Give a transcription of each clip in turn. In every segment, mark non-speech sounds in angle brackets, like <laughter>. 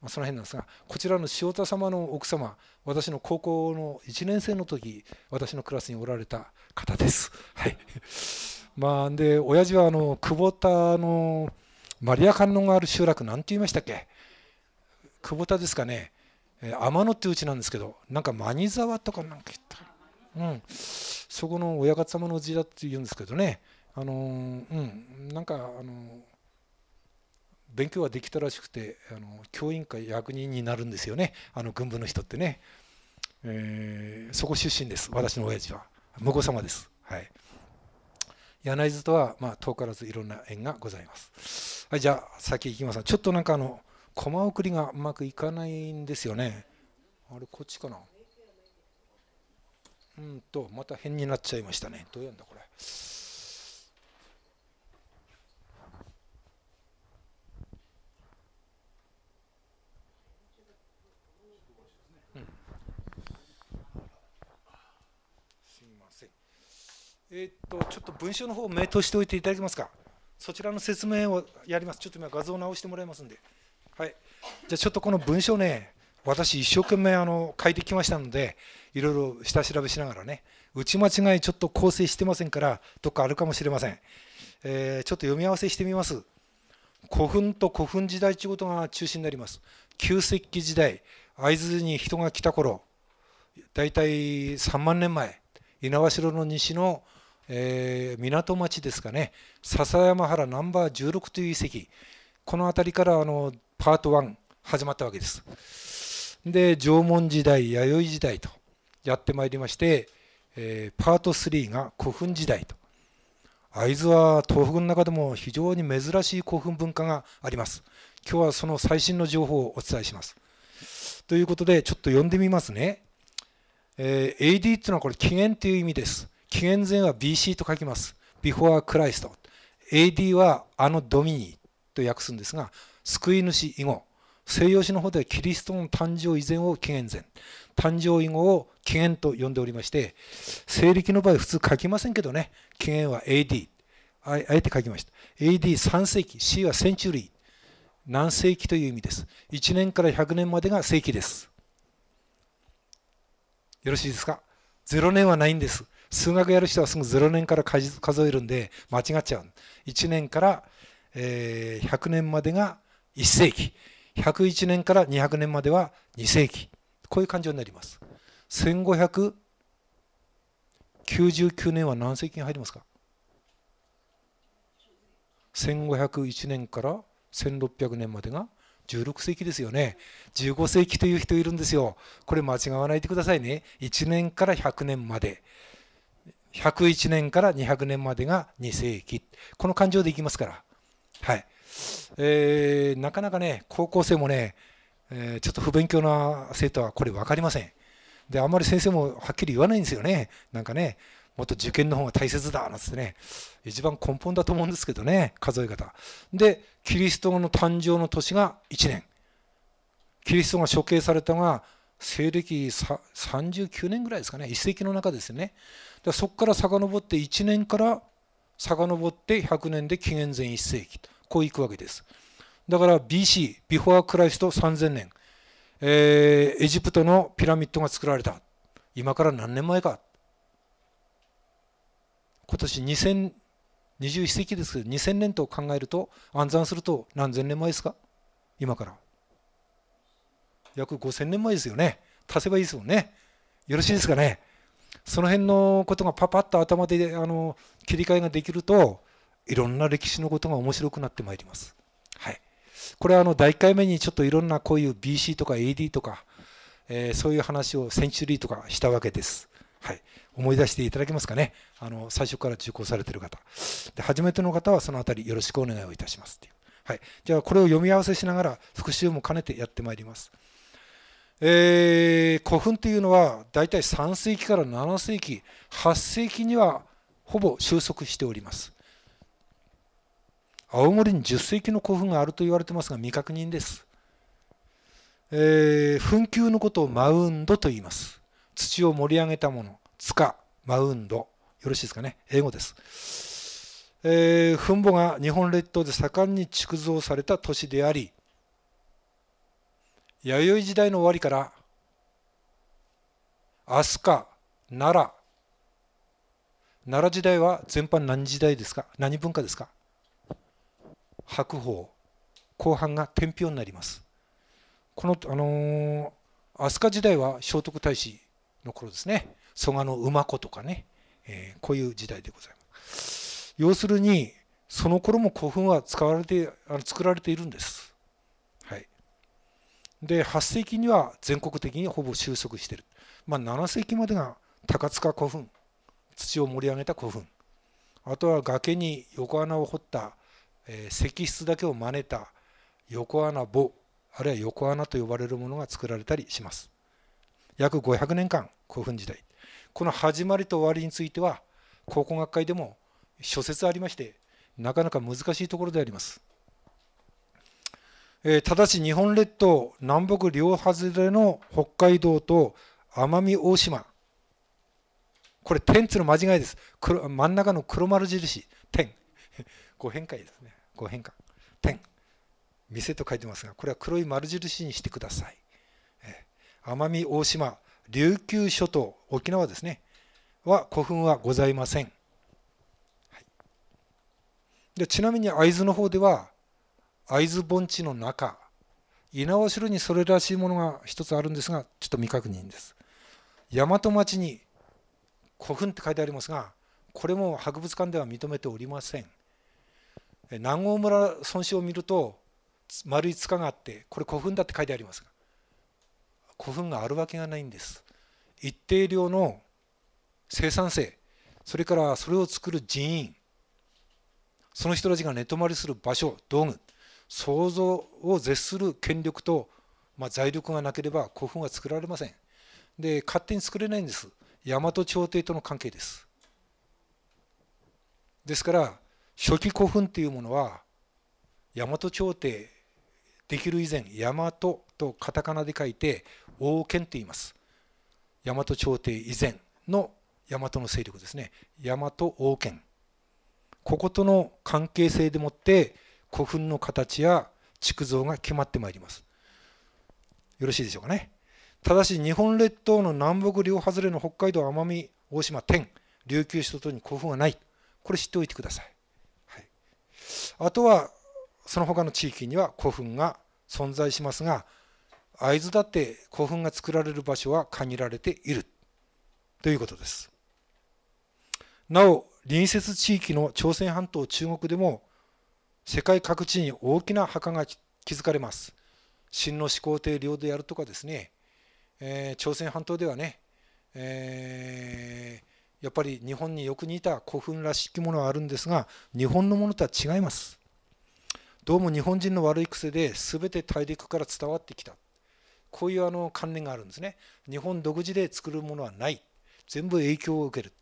まあ、その辺なんですがこちらの塩田様の奥様私の高校の1年生の時私のクラスにおられた方です。はいまあ、で親父はあの久保田のマリア観音がある集落なんて言いましたっけ久保田ですかね、えー、天野っていううちなんですけどなんか真沢とかなんか言った、うん、そこの親方様のうちだって言うんですけどねあのー、うんなんかあのー勉強ができたらしくてあの教員会役人になるんですよねあの軍部の人ってね、えー、そこ出身です私の親父は婿様ですはい柳津とは、まあ、遠からずいろんな縁がございますはいじゃあ先行きますちょっとなんかあの駒送りがうまくいかないんですよねあれこっちかなうんとまた変になっちゃいましたねどうやんだこれえー、っとちょっと文章の方を明答しておいていただけますか。そちらの説明をやります。ちょっと今画像を直してもらいますんで。はい。じゃあちょっとこの文章ね、私一生懸命あの書いてきましたので、いろいろ下調べしながらね、打ち間違いちょっと構成してませんから、どっかあるかもしれません。えー、ちょっと読み合わせしてみます。古墳と古墳時代ということが中心になります。旧石器時代、会津に人が来た頃、大体3万年前、猪苗代の西のえー、港町ですかね笹山原ナンバー16という遺跡この辺りからあのパート1始まったわけですで縄文時代弥生時代とやってまいりまして、えー、パート3が古墳時代と会津は東北の中でも非常に珍しい古墳文化があります今日はその最新の情報をお伝えしますということでちょっと読んでみますね、えー、AD っていうのはこれ源っという意味です紀元前は BC と書きます。before Christ。AD はあのドミニと訳すんですが、救い主以後、西洋史の方ではキリストの誕生以前を紀元前、誕生以後を紀元と呼んでおりまして、西暦の場合普通書きませんけどね、紀元は AD、あえて書きました。AD3 世紀、C はセンチュリー、何世紀という意味です。1年から100年までが世紀です。よろしいですか ?0 年はないんです。数学やる人はすぐ0年から数えるんで間違っちゃう1年から、100年までが1世紀101年から200年までは2世紀こういう感情になります1599年は何世紀に入りますか1501年から1600年までが16世紀ですよね15世紀という人いるんですよこれ間違わないでくださいね1年から100年まで101年から200年までが2世紀この感情でいきますからはい、えー、なかなかね高校生もね、えー、ちょっと不勉強な生徒はこれ分かりませんであんまり先生もはっきり言わないんですよねなんかねもっと受験の方が大切だなんつってね一番根本だと思うんですけどね数え方でキリストの誕生の年が1年キリストが処刑されたが西暦39年ぐらいですかね一世紀の中ですねでそこから遡って1年から遡って100年で紀元前1世紀とこういくわけですだから BC ビフォアクライスト3000年、えー、エジプトのピラミッドが作られた今から何年前か今年2 0 21世紀ですけど2000年と考えると暗算すると何千年前ですか今から約5000年前ですよね足せばいいですもんねよろしいですかねその辺のことがパパッと頭であの切り替えができるといろんな歴史のことが面白くなってまいります。はい、これはあの第1回目にちょっといろんなこういう BC とか AD とか、えー、そういう話をセンチュリーとかしたわけです。はい、思い出していただけますかねあの最初から受講されてる方で初めての方はその辺りよろしくお願いをいたしますっていう、はい、じゃあこれを読み合わせしながら復習も兼ねてやってまいりますえー、古墳というのは大体3世紀から7世紀8世紀にはほぼ収束しております青森に10世紀の古墳があると言われてますが未確認です、えー、墳丘のことをマウンドと言います土を盛り上げたもの塚マウンドよろしいですかね英語です、えー、墳墓が日本列島で盛んに築造された都市であり弥生時代の終わりから飛鳥奈良奈良時代は全般何時代ですか何文化ですか白鵬後半が天平になりますこの、あのー、飛鳥時代は聖徳太子の頃ですね蘇我の馬子とかね、えー、こういう時代でございます要するにその頃も古墳は使われてあの作られているんですで8世紀には全国的にほぼ収束してる、まあ、7世紀までが高塚古墳土を盛り上げた古墳あとは崖に横穴を掘った、えー、石室だけを真似た横穴墓あるいは横穴と呼ばれるものが作られたりします約500年間古墳時代この始まりと終わりについては考古学会でも諸説ありましてなかなか難しいところでありますえー、だし日本列島南北両外れの北海道と奄美大島これ天つの間違いです黒真ん中の黒丸印天 <laughs> ご変換ですねご変換天店と書いてますがこれは黒い丸印にしてください、えー、奄美大島琉球諸島沖縄ですねは古墳はございません、はい、でちなみに会津の方では会津盆地の中猪苗代にそれらしいものが一つあるんですがちょっと未確認です大和町に古墳って書いてありますがこれも博物館では認めておりません南郷村村史を見ると丸い塚があってこれ古墳だって書いてありますが古墳があるわけがないんです一定量の生産性それからそれを作る人員その人たちが寝泊まりする場所道具想像を絶する権力と、まあ、財力がなければ古墳は作られませんで勝手に作れないんです大和朝廷との関係ですですから初期古墳というものは大和朝廷できる以前大和とカタカナで書いて王権と言います大和朝廷以前の大和の勢力ですね大和王権こことの関係性でもって古墳の形や築造が決まってまいりますよろしいでしょうかねただし日本列島の南北両外れの北海道奄美大島天琉球諸島に古墳はないこれ知っておいてください、はい、あとはその他の地域には古墳が存在しますが会津だって古墳が作られる場所は限られているということですなお隣接地域の朝鮮半島中国でも世界各地に大きな墓が築かれます。秦の始皇帝領土やるとかですね、えー、朝鮮半島ではね、えー、やっぱり日本によく似た古墳らしきものはあるんですが日本のものとは違いますどうも日本人の悪い癖で全て大陸から伝わってきたこういうあの関連があるんですね日本独自で作るものはない全部影響を受ける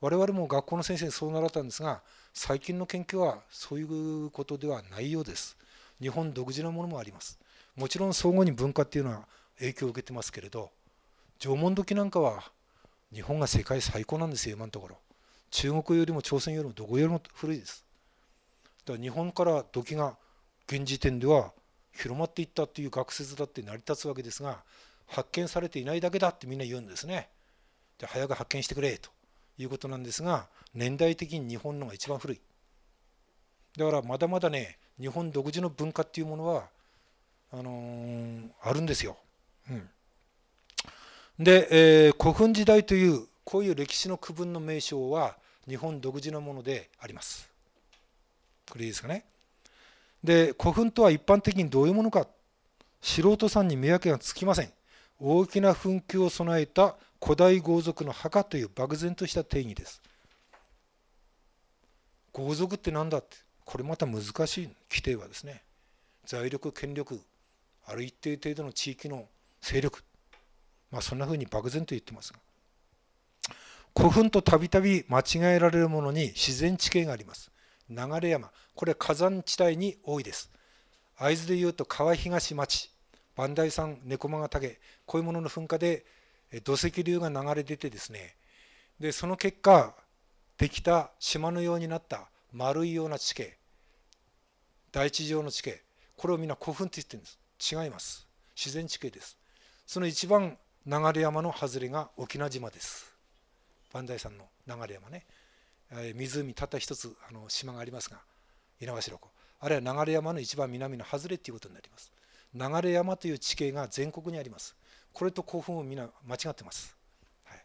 我々も学校の先生にそう習ったんですが最近の研究はそういうことではないようです日本独自のものもありますもちろん相互に文化っていうのは影響を受けてますけれど縄文土器なんかは日本が世界最高なんですよ今のところ中国よりも朝鮮よりもどこよりも古いですだから日本から土器が現時点では広まっていったという学説だって成り立つわけですが発見されていないだけだってみんな言うんですねじゃ早く発見してくれということなんですが年代的に日本のが一番古いだからまだまだね日本独自の文化っていうものはあのー、あるんですよ、うん、で、えー、古墳時代というこういう歴史の区分の名称は日本独自のものでありますこれいいですかねで古墳とは一般的にどういうものか素人さんに見分けがつきません大きな紛糾を備えた古代豪族の墓という漠然とした定義です豪族って何だってこれまた難しい規定はですね財力権力ある一定程度の地域の勢力まあそんなふうに漠然と言ってますが古墳とたびたび間違えられるものに自然地形があります流山これ火山地帯に多いです会津でいうと川東町磐梯山猫間が竹こういうものの噴火で土石流が流れ出てですねでその結果できた島のようになった丸いような地形大地上の地形これをみんな古墳って言ってるんです違います自然地形ですその一番流山の外れが沖縄島です磐梯山の流山ね、え湖たった一つあの島がありますが猪苗代湖あれは流山の一番南の外れっていうことになります流山という地形が全国にありますこれと古墳をみんな間違ってます、はい、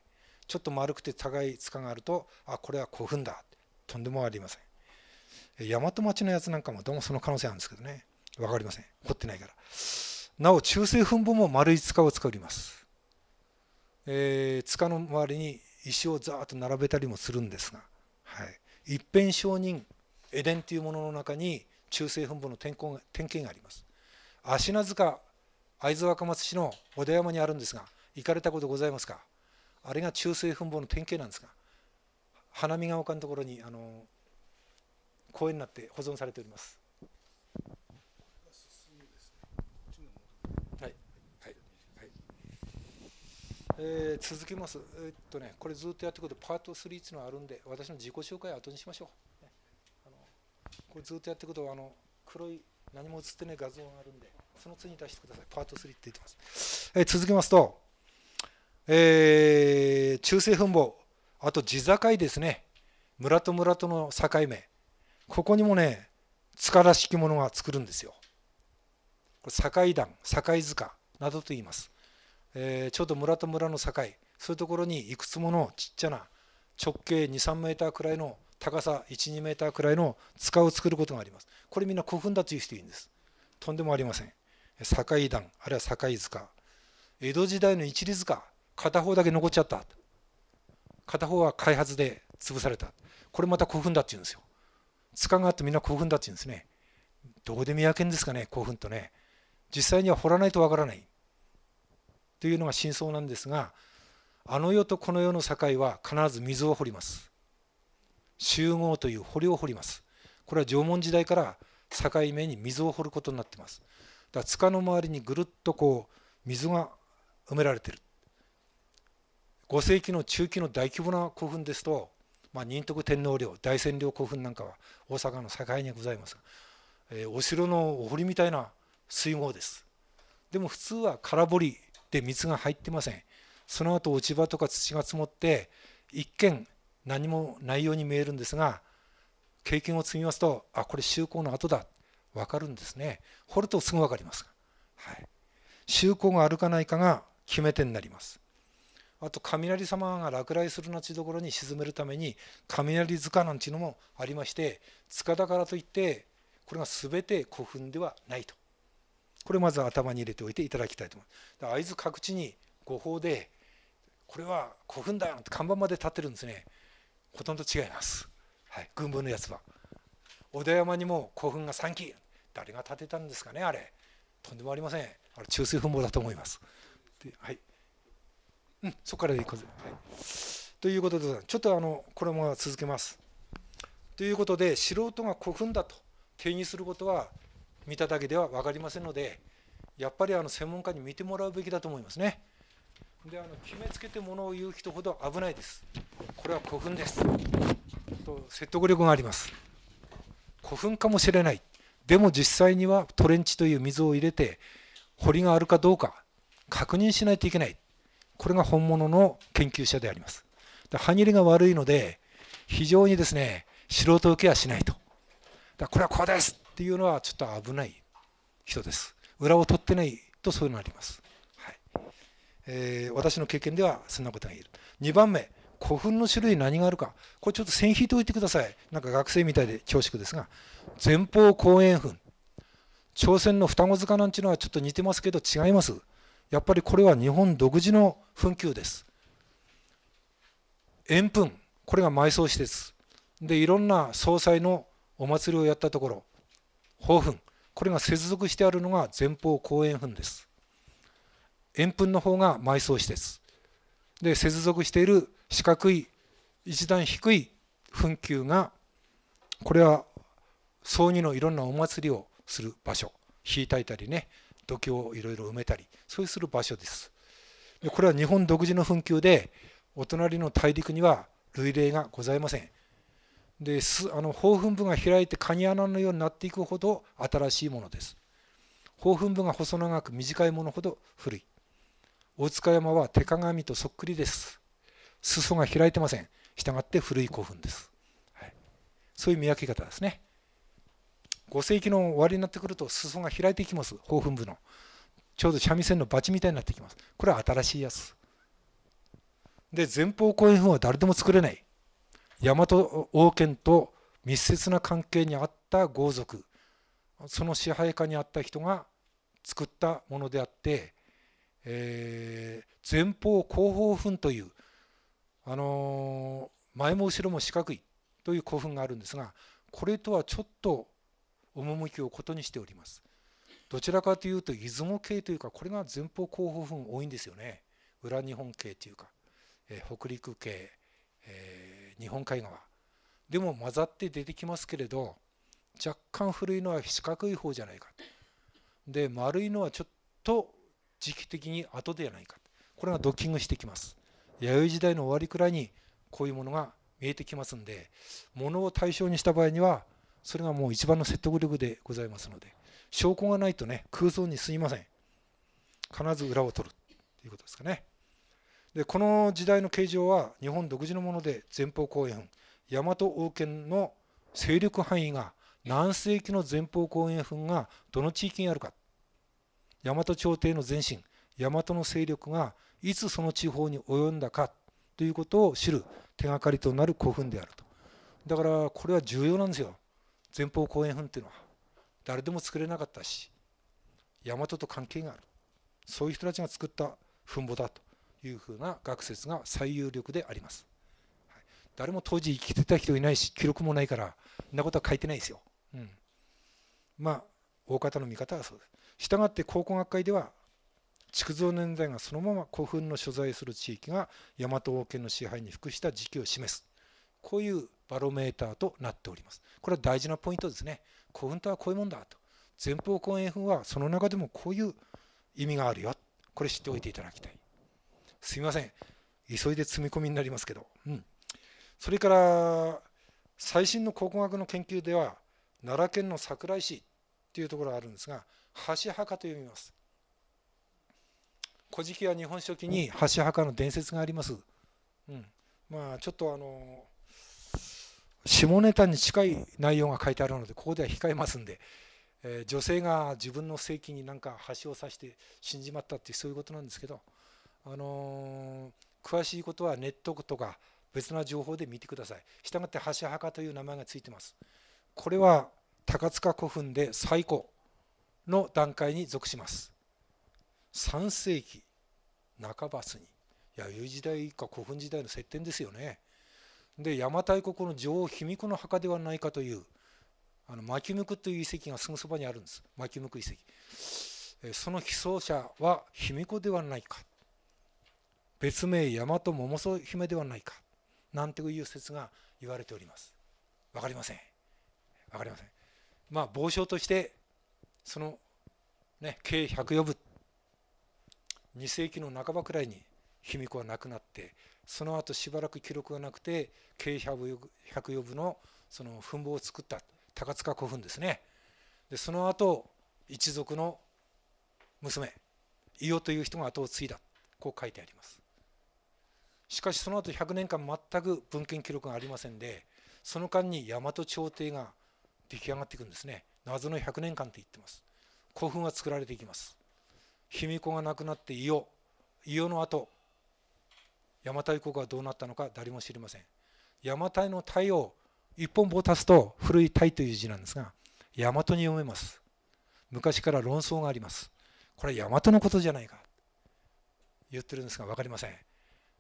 ちょっと丸くて高い塚があるとあこれは古墳だとんでもありません大和町のやつなんかもどうもその可能性あるんですけどね分かりません掘ってないからなお中世墳墓も丸い塚を使います、えー、塚の周りに石をざーっと並べたりもするんですが、はい、一辺承認エデンというものの中に中世墳墓の典型があります足名塚会津若松市の小田山にあるんですが行かれたことございますかあれが中水墳墓の典型なんですが花見が丘のところにあの公園になって保存されております。えー、続きます、えー、っとね、これずっとやっていくとパート3っていうのがあるんで私の自己紹介を後にしましょう、ね、あのこれずっとやっていくとあの黒い何も映ってない画像があるんで、その次に出してください。パート3って言ってます。えー、続きますと、えー、中世墳墓、あと地境ですね。村と村との境目。ここにもね、塚らしきものが作るんですよ。これ境段、境塚などと言います。えー、ちょうど村と村の境、そういうところにいくつものちっちゃな直径2、3メーターくらいの高さ1、2メーターくらいの塚を作ることがあります。これみんな古墳だという人いるんです。とんでもありません。境段、あるいは境塚。江戸時代の一里塚、片方だけ残っちゃった。片方は開発で潰された。これまた古墳だって言うんですよ。塚があってみんな古墳だって言うんですね。どこで見分けんですかね、古墳とね。実際には掘らないとわからない。というのが真相なんですが、あの世とこの世の境は必ず水を掘ります。集合という堀を掘りますこれは縄文時代から境目に水を掘ることになってますだから塚の周りにぐるっとこう水が埋められてる5世紀の中期の大規模な古墳ですと、まあ、仁徳天皇陵大仙陵古墳なんかは大阪の境にございますが、えー、お城のお堀みたいな水郷ですでも普通は空堀で水が入ってませんその後落ち葉とか土が積もって一見何もないように見えるんですが経験を積みますとあこれ修行の後だ分かるんですね掘るとすぐ分かります、はい、修行があるかないかが決め手になりますあと雷様が落雷するなちどころに沈めるために雷塚なんていうのもありまして塚だからといってこれが全て古墳ではないとこれまず頭に入れておいていただきたいと思います会津各地に誤報でこれは古墳だなんて看板まで立ってるんですねほとんど違います、はい、軍部のやつは小田山にも古墳が3基誰が建てたんですかねあれとんでもありませんあれ中水墳墓だと思いますではいうん、そこからでいぜ、はい、ということでちょっとあのこれも続けますということで素人が古墳だと定義することは見ただけでは分かりませんのでやっぱりあの専門家に見てもらうべきだと思いますねであの決めつけてものを言う人ほど危ないですこれは古墳ですと説得力があります古墳かもしれないでも実際にはトレンチという水を入れて堀があるかどうか確認しないといけないこれが本物の研究者であります歯切れが悪いので非常にですね素人受けはしないとだこれはこうですっていうのはちょっと危ない人です裏を取ってないとそういうのがありますえー、私の経験ではそんなことが言える2番目古墳の種類何があるかこれちょっと線引いておいてくださいなんか学生みたいで恐縮ですが前方後円墳朝鮮の双子塚なんていうのはちょっと似てますけど違いますやっぱりこれは日本独自の墳丘です円墳これが埋葬施設でいろんな総裁のお祭りをやったところ宝墳これが接続してあるのが前方後円墳です円墳の方が埋葬施設で接続している四角い一段低い墳丘がこれは葬儀のいろんなお祭りをする場所引いたいたりね土俵をいろいろ埋めたりそうする場所ですでこれは日本独自の墳丘でお隣の大陸には類例がございませんであの法墳部が開いてカニ穴のようになっていくほど新しいものです法墳部が細長く短いものほど古い大塚山は手鏡とそっくりです裾が開いてませんしたがって古い古墳です、はい、そういう見分け方ですね5世紀の終わりになってくると裾が開いていきます法墳部のちょうど三味線のバチみたいになってきますこれは新しいやつで前方後円墳は誰でも作れない大和王権と密接な関係にあった豪族その支配下にあった人が作ったものであってえー、前方後方墳という、あのー、前も後ろも四角いという古墳があるんですがこれとはちょっと趣を異にしておりますどちらかというと出雲系というかこれが前方後方墳多いんですよね裏日本系というか、えー、北陸系、えー、日本海側でも混ざって出てきますけれど若干古いのは四角い方じゃないかで丸いのはちょっと時期的に後ではないかこれがドッキングしてきます弥生時代の終わりくらいにこういうものが見えてきますんでものを対象にした場合にはそれがもう一番の説得力でございますので証拠がないとね空想にすぎません必ず裏を取るということですかねでこの時代の形状は日本独自のもので前方後円大和王権の勢力範囲が何世紀の前方後円墳がどの地域にあるか大和朝廷の前身大和の勢力がいつその地方に及んだかということを知る手がかりとなる古墳であるとだからこれは重要なんですよ前方後円墳っていうのは誰でも作れなかったし大和と関係があるそういう人たちが作った墳墓だというふうな学説が最有力であります、誰も当時生きてた人いないし記録もないからそんなことは書いてないですよ、うん、まあ大方の見方はそうですがって考古学会では築造年代がそのまま古墳の所在する地域が大和王権の支配に服した時期を示すこういうバロメーターとなっておりますこれは大事なポイントですね古墳とはこういうもんだと前方後円墳はその中でもこういう意味があるよこれ知っておいていただきたいすみません急いで積み込みになりますけど、うん、それから最新の考古学の研究では奈良県の桜井市っていうところがあるんですが箸墓と読みます「古事記」や「日本書紀」に箸墓の伝説があります、うん、まあちょっとあの下ネタに近い内容が書いてあるのでここでは控えますんで、えー、女性が自分の性器に何か橋を刺して死んじまったってそういうことなんですけど、あのー、詳しいことはネットとか別な情報で見てくださいしたがって箸墓という名前がついてますこれは高塚古墳で最古の段階に属します3世紀半ば過に弥生時代か古墳時代の接点ですよねで邪馬台国の女王卑弥呼の墓ではないかというあのマキという遺跡がすぐそばにあるんです牧キム遺跡その被葬者は卑弥呼ではないか別名大和桃祖姫ではないかなんていう説が言われておりますわかりませんわかりませんまあ傍聴としてその、ね、計100余部2世紀の半ばくらいに卑弥呼は亡くなってその後しばらく記録がなくて計100余部のその墳墓を作った高塚古墳ですねでその後一族の娘伊予という人が後を継いだこう書いてありますしかしその後100年間全く文献記録がありませんでその間に大和朝廷が出来上がっていくんですね謎の100年間って言ってます古墳が作られていきます卑弥呼が亡くなって伊予伊予の後邪馬台国はどうなったのか誰も知りません邪馬台の台を一本棒を足すと古い台という字なんですが大和に読めます昔から論争がありますこれは大和のことじゃないか言ってるんですが分かりません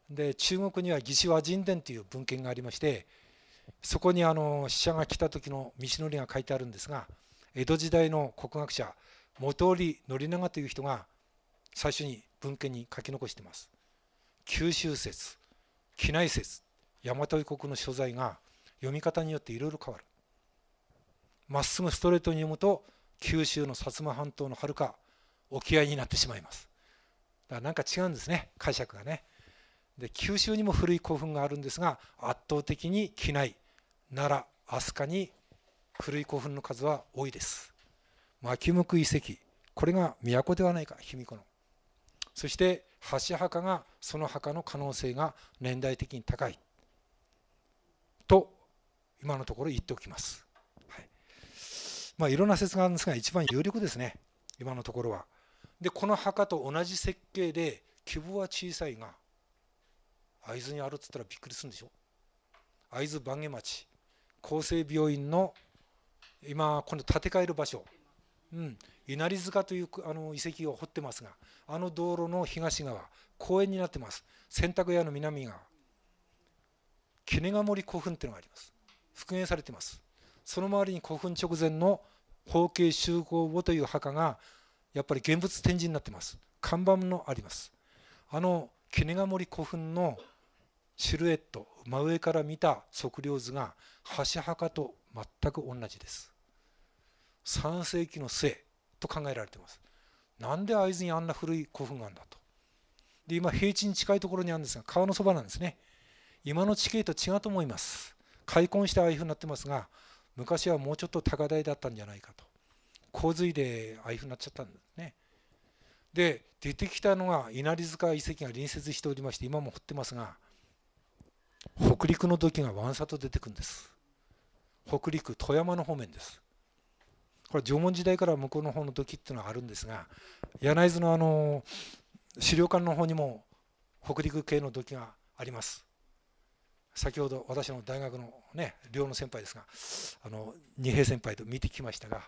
で中国には「魏志倭人伝」という文献がありましてそこにあの死者が来た時の道のりが書いてあるんですが江戸時代の国学者本織宣長という人が最初に文献に書き残してます九州説機内説大和帝国の所在が読み方によっていろいろ変わるまっすぐストレートに読むと九州の薩摩半島のはるか沖合になってしまいますだからなんか違うんですね解釈がねで九州にも古い古墳があるんですが圧倒的に機内奈良飛鳥に古い古墳の数は多いです巻き向く遺跡これが都ではないか卑弥呼のそして箸墓がその墓の可能性が年代的に高いと今のところ言っておきます、はいまあ、いろんな説があるんですが一番有力ですね今のところはでこの墓と同じ設計で規模は小さいが会津にあるっつったらびっくりするんでしょ会津番下町厚生病院の今この建て替える場所、うん、稲荷塚というあの遺跡を掘ってますがあの道路の東側公園になってます洗濯屋の南側杵ヶ森古墳っていうのがあります復元されてますその周りに古墳直前の包茎集合墓という墓がやっぱり現物展示になってます看板もありますあの杵ヶ森古墳のシルエット真上から見た測量図が箸墓と全く同じです3世紀の末と考えられていますなんで会津にあんな古い古墳があるんだとで今平地に近いところにあるんですが川のそばなんですね今の地形と違うと思います開墾してああいうふうになってますが昔はもうちょっと高台だったんじゃないかと洪水でああいうふうになっちゃったんですねで出てきたのが稲荷塚遺跡が隣接しておりまして今も掘ってますが北陸の土器がわんさと出てくるんです北陸富山の方面ですこれ縄文時代から向こうの方の土器っていうのはあるんですが柳津のあの資料館の方にも北陸系の土器があります先ほど私の大学のね寮の先輩ですがあの二平先輩と見てきましたが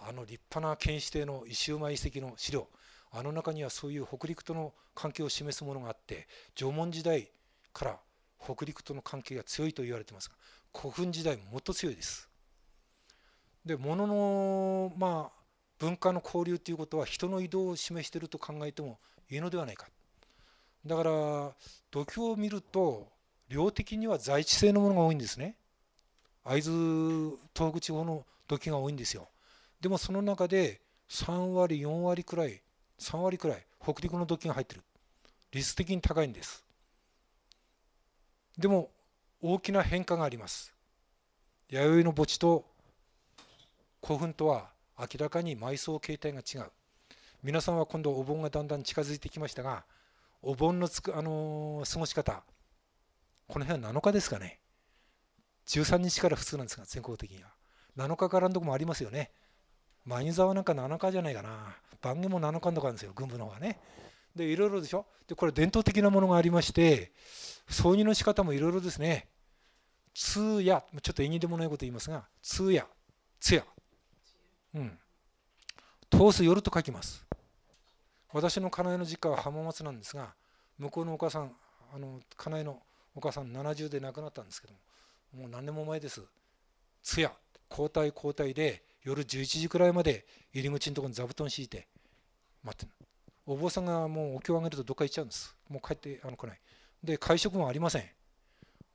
あの立派な剣士邸の石馬遺跡の資料あの中にはそういう北陸との関係を示すものがあって縄文時代から北陸との関係が強いと言われてますが古墳時代ももっと強いです。で物のまあ文化の交流ということは人の移動を示していると考えてもいいのではないかだから土俵を見ると量的には在地性のものが多いんですね会津東北地方の土器が多いんですよでもその中で3割4割くらい3割くらい北陸の土器が入ってる率的に高いんですでも大きな変化があります弥生の墓地と古墳とは明らかに埋葬形態が違う皆さんは今度お盆がだんだん近づいてきましたがお盆のつく、あのー、過ごし方この辺は7日ですかね13日から普通なんですが全国的には7日からのとこもありますよね前沢なんか7日じゃないかな番組も7日のとこあるんですよ群部の方がねでいろいろでしょでこれ伝統的なものがありまして挿入の仕方もいろいろですね通夜ちょっと縁起でもないこと言いますが通夜通夜うん通す夜と書きます私の家内の実家は浜松なんですが向こうのお母さんあの家内のお母さん70で亡くなったんですけどももう何年も前です通夜交代交代で夜11時くらいまで入り口のところに座布団敷いて待ってるお坊さんがもうお経をあげるとどっか行っちゃうんですもう帰ってあの来ないで会食もありません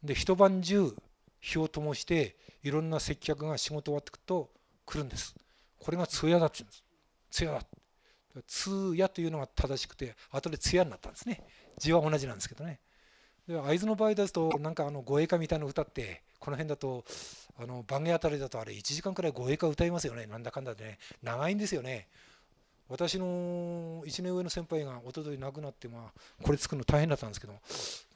で一晩中費用ともしていろんな接客が仕事終わってくると来るんですこれが通夜だって言うんです通夜だ通夜というのが正しくて後で通夜になったんですね字は同じなんですけどねで会津の場合ですとなんかあの護衛歌みたいな歌ってこの辺だとあの番組あたりだとあれ1時間くらい護衛歌歌いますよねなんだかんだでね長いんですよね私の1年上の先輩が一昨日亡くなって、まあ、これ作るの大変だったんですけど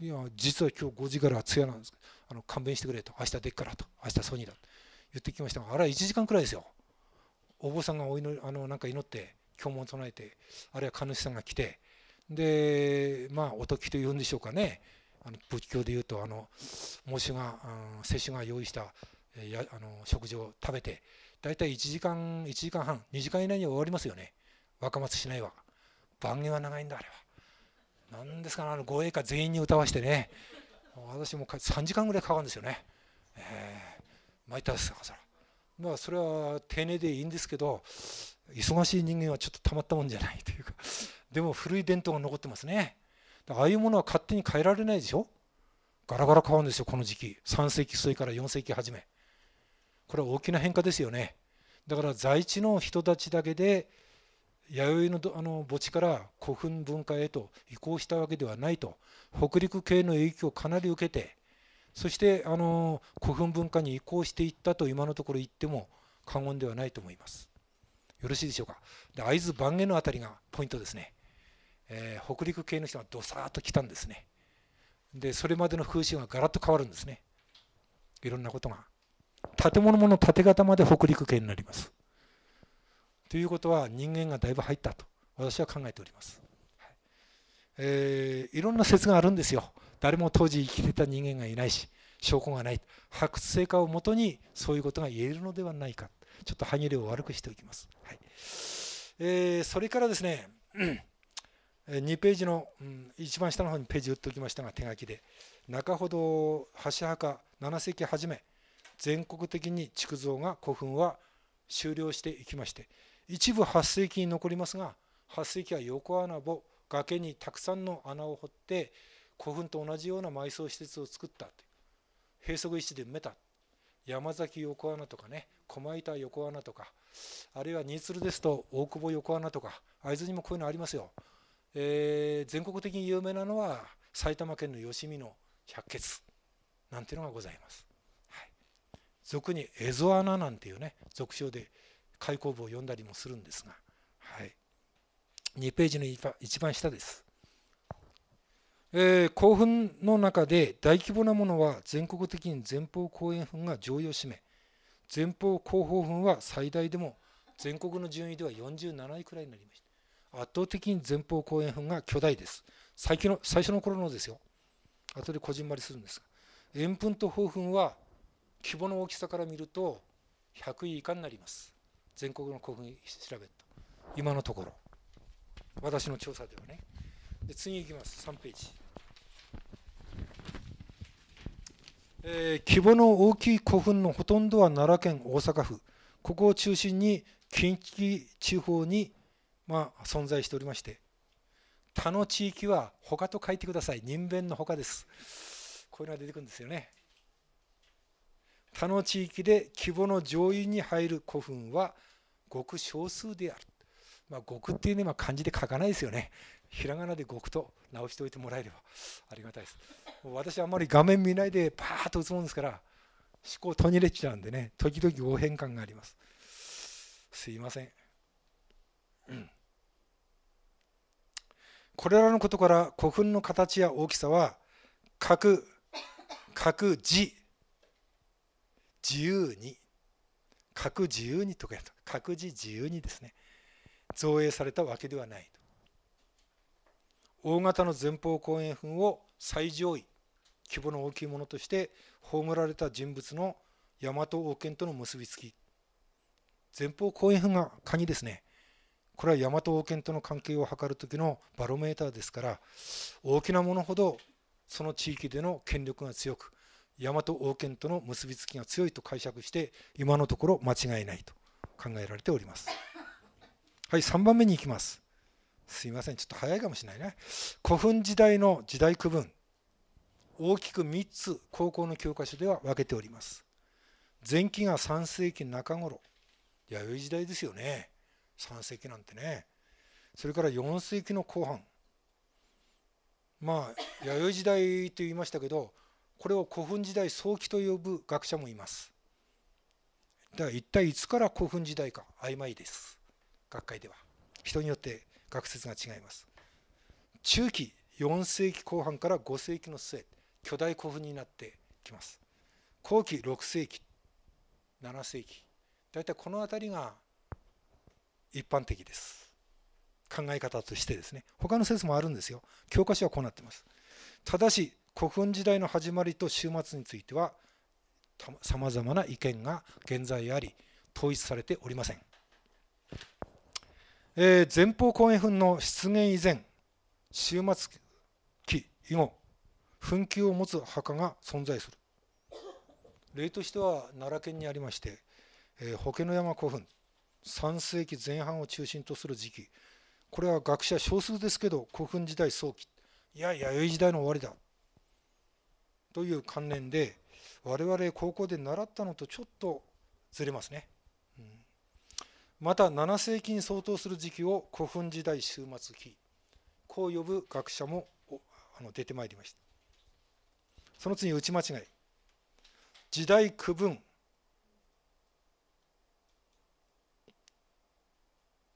いや実は今日5時から通夜なんですあの勘弁してくれと明日でっからと明日ソニーだと言ってきましたがあれは1時間くらいですよお坊さんがお祈りあのなんか祈って経文を唱えてあるいは神主さんが来てでまあおときというんでしょうかねあの仏教でいうとあの喪主が世主が用意したやあの食事を食べて大体1時間1時間半2時間以内には終わりますよね若松しないわ晩年は長いんだあれは何ですかあの護衛歌全員に歌わしてね私も3時間ぐらいかかるんですよね、えー、参ったですからまあそれは丁寧でいいんですけど忙しい人間はちょっとたまったもんじゃないというかでも古い伝統が残ってますねああいうものは勝手に変えられないでしょガラガラ変わるんですよこの時期3世紀末から4世紀初めこれは大きな変化ですよねだから在地の人たちだけで弥生のあの墓地から古墳文化へと移行したわけではないと北陸系の影響をかなり受けてそしてあの古墳文化に移行していったと今のところ言っても過言ではないと思います。よろしいでしょうか。で会津晩下の辺りがポイントですね。えー、北陸系の人がどさーっと来たんですね。でそれまでの風習がガラッと変わるんですね。いろんなことが。建物もの建て方まで北陸系になります。ということは人間がだいぶ入ったと私は考えております、はいえー、いろんな説があるんですよ誰も当時生きてた人間がいないし証拠がない発掘成果をもとにそういうことが言えるのではないかちょっと歯切れを悪くしておきます、はいえー、それからですね、うん2ページの、うん、一番下の方にページ打っておきましたが手書きで中ほど箸墓7世紀初め全国的に築造が古墳は終了していきまして一部8世紀に残りますが8世紀は横穴ぼ崖にたくさんの穴を掘って古墳と同じような埋葬施設を作った閉塞石で埋めた山崎横穴とかね駒板横穴とかあるいは新鶴ですと大久保横穴とか会津にもこういうのありますよ、えー、全国的に有名なのは埼玉県の吉見の百穴なんていうのがございます、はい、俗に蝦夷穴なんていうね俗称で開口部を読んだりもするんですが、はい、2ページの一番下です。えー、興奮の中で大規模なものは全国的に前方後円墳が上位を占め前方後方墳は最大でも全国の順位では47位くらいになりました圧倒的に前方後円墳が巨大です最近の最初の頃のですよ後でこじんまりするんですが円墳と方墳は規模の大きさから見ると100位以下になります全国の古墳調べた今のところ私の調査ではねで次いきます3ページ、えー、規模の大きい古墳のほとんどは奈良県大阪府ここを中心に近畿地方に、まあ、存在しておりまして他の地域は他と書いてください人弁の他ですこういうのが出てくるんですよね他の地域で規模の上位に入る古墳はごく少数である。まあ、ごくっていうのは漢字で書かないですよね。ひらがなでごくと直しておいてもらえればありがたいです。私はあんまり画面見ないでパーッと打つもんですから思考途切れちゃうんでね、時々応変感があります。すいません。うん、これらのことから古墳の形や大きさは書く、書く字、自由に各自由にとかやと核自自由にですね造営されたわけではないと大型の前方後円墳を最上位規模の大きいものとして葬られた人物の大和王権との結びつき前方後円墳が鍵ですねこれは大和王権との関係を図る時のバロメーターですから大きなものほどその地域での権力が強く大和王権との結びつきが強いと解釈して今のところ間違いないと考えられておりますはい3番目に行きますすいませんちょっと早いかもしれないね古墳時代の時代区分大きく3つ高校の教科書では分けております前期が3世紀中頃弥生時代ですよね3世紀なんてねそれから4世紀の後半まあ弥生時代と言いましたけどこれを古墳時代早期と呼ぶ学者もいますだから一体いつから古墳時代か曖昧です学会では人によって学説が違います中期4世紀後半から5世紀の末巨大古墳になってきます後期6世紀7世紀大体この辺りが一般的です考え方としてですね他の説もあるんですよ教科書はこうなってますただし古墳時代の始まりと終末についてはさまざまな意見が現在あり統一されておりません、えー、前方後円墳の出現以前終末期以後墳丘を持つ墓が存在する例としては奈良県にありまして、えー、の山古墳3世紀前半を中心とする時期これは学者少数ですけど古墳時代早期いや弥生時代の終わりだという関連で我々高校で習ったのとちょっとずれますね、うん、また7世紀に相当する時期を古墳時代終末期こう呼ぶ学者もあの出てまいりましたその次打ち間違い時代区分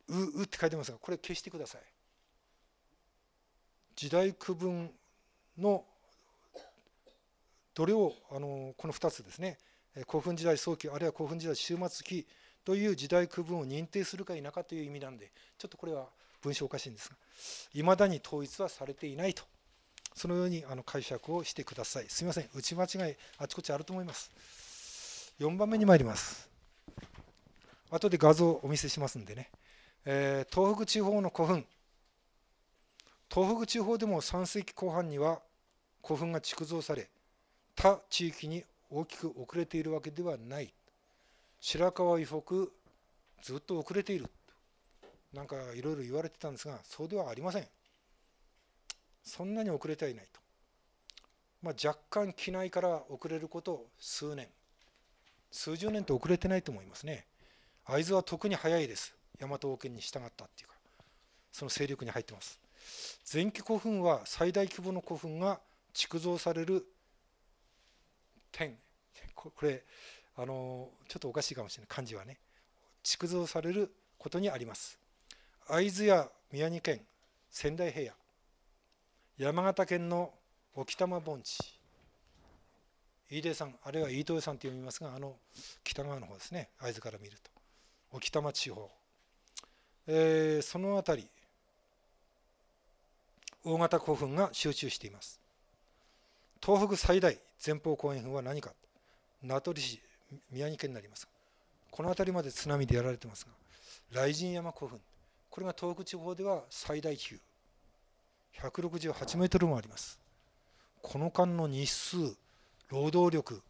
ううって書いてますがこれ消してください時代区分のどれをあのこの2つですね古墳時代早期あるいは古墳時代終末期という時代区分を認定するか否かという意味なんでちょっとこれは文章おかしいんですがいまだに統一はされていないとそのようにあの解釈をしてくださいすみません打ち間違いあちこちあると思います4番目に参ります後で画像をお見せしますんでね、えー、東北地方の古墳東北地方でも3世紀後半には古墳が築造され他地域に大きく遅れているわけではない白河以北ずっと遅れているなんかいろいろ言われてたんですがそうではありませんそんなに遅れてはいないと、まあ、若干機内から遅れること数年数十年と遅れてないと思いますね会津は特に早いです大和王権に従ったっていうかその勢力に入ってます前期古墳は最大規模の古墳が築造される天これあのちょっとおかしいかもしれない漢字はね築造されることにあります会津や宮城県仙台平野山形県の沖玉盆地飯豊さんあるいは飯豊さんと読みますがあの北側の方ですね会津から見ると沖玉地方、えー、その辺り大型古墳が集中しています東北最大前方後円墳は何か名取市宮城県になりますこの辺りまで津波でやられてますが雷神山古墳これが東北地方では最大級168メートルもありますこの間の日数労働力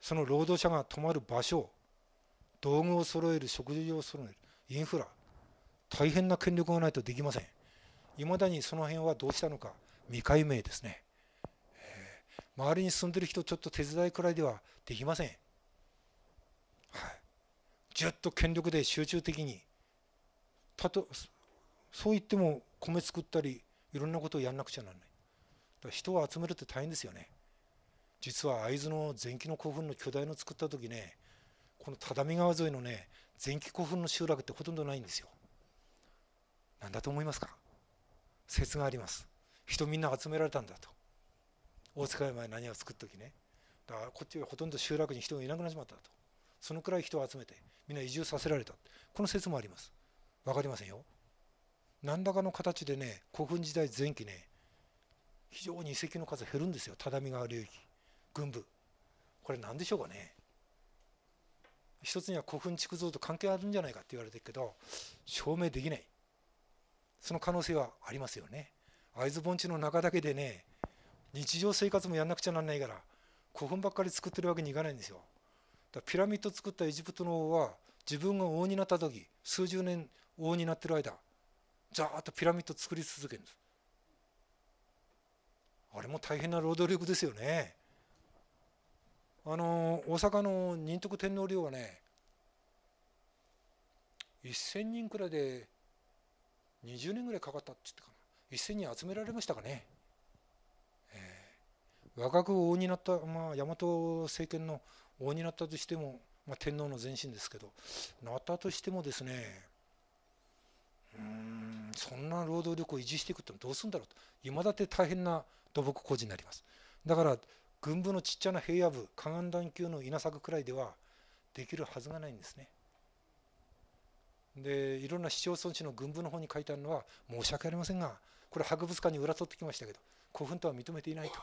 その労働者が泊まる場所道具を揃える食事を揃えるインフラ大変な権力がないとできませんいまだにその辺はどうしたのか未解明ですね周りに住んでる人ちょっと手伝いくらいではできません。はい、じゅっと権力で集中的にたとそう言っても米作ったりいろんなことをやんなくちゃならないだから人を集めるって大変ですよね実は会津の前期の古墳の巨大の作った時ねこの只見川沿いのね前期古墳の集落ってほとんどないんですよ何だと思いますか説があります人みんな集められたんだと大塚山何を作った時ねだからこっちはほとんど集落に人がいなくなっちまったとそのくらい人を集めてみんな移住させられたこの説もあります分かりませんよ何らかの形でね古墳時代前期ね非常に遺跡の数減るんですよ只見川流域軍部これ何でしょうかね一つには古墳築造と関係あるんじゃないかって言われてるけど証明できないその可能性はありますよね会津盆地の中だけでね日常生活もやんなくちゃなんないから古墳ばっかり作ってるわけにいかないんですよだピラミッド作ったエジプトの王は自分が王になった時数十年王になってる間ザーッとピラミッド作り続けるんですあれも大変な労働力ですよねあの大阪の仁徳天皇陵はね1,000人くらいで20年ぐらいかかったって言ってかな1,000人集められましたかね若く王になった、まあ、大和政権の王になったとしても、まあ、天皇の前身ですけどなったとしてもですねうんそんな労働力を維持していくってどうするんだろうと今だって大変な土木工事になりますだから軍部のちっちゃな平野部河岸段丘の稲作くらいではできるはずがないんですねでいろんな市町村市の軍部の方に書いてあるのは申し訳ありませんがこれ博物館に裏取ってきましたけど古墳とは認めていないと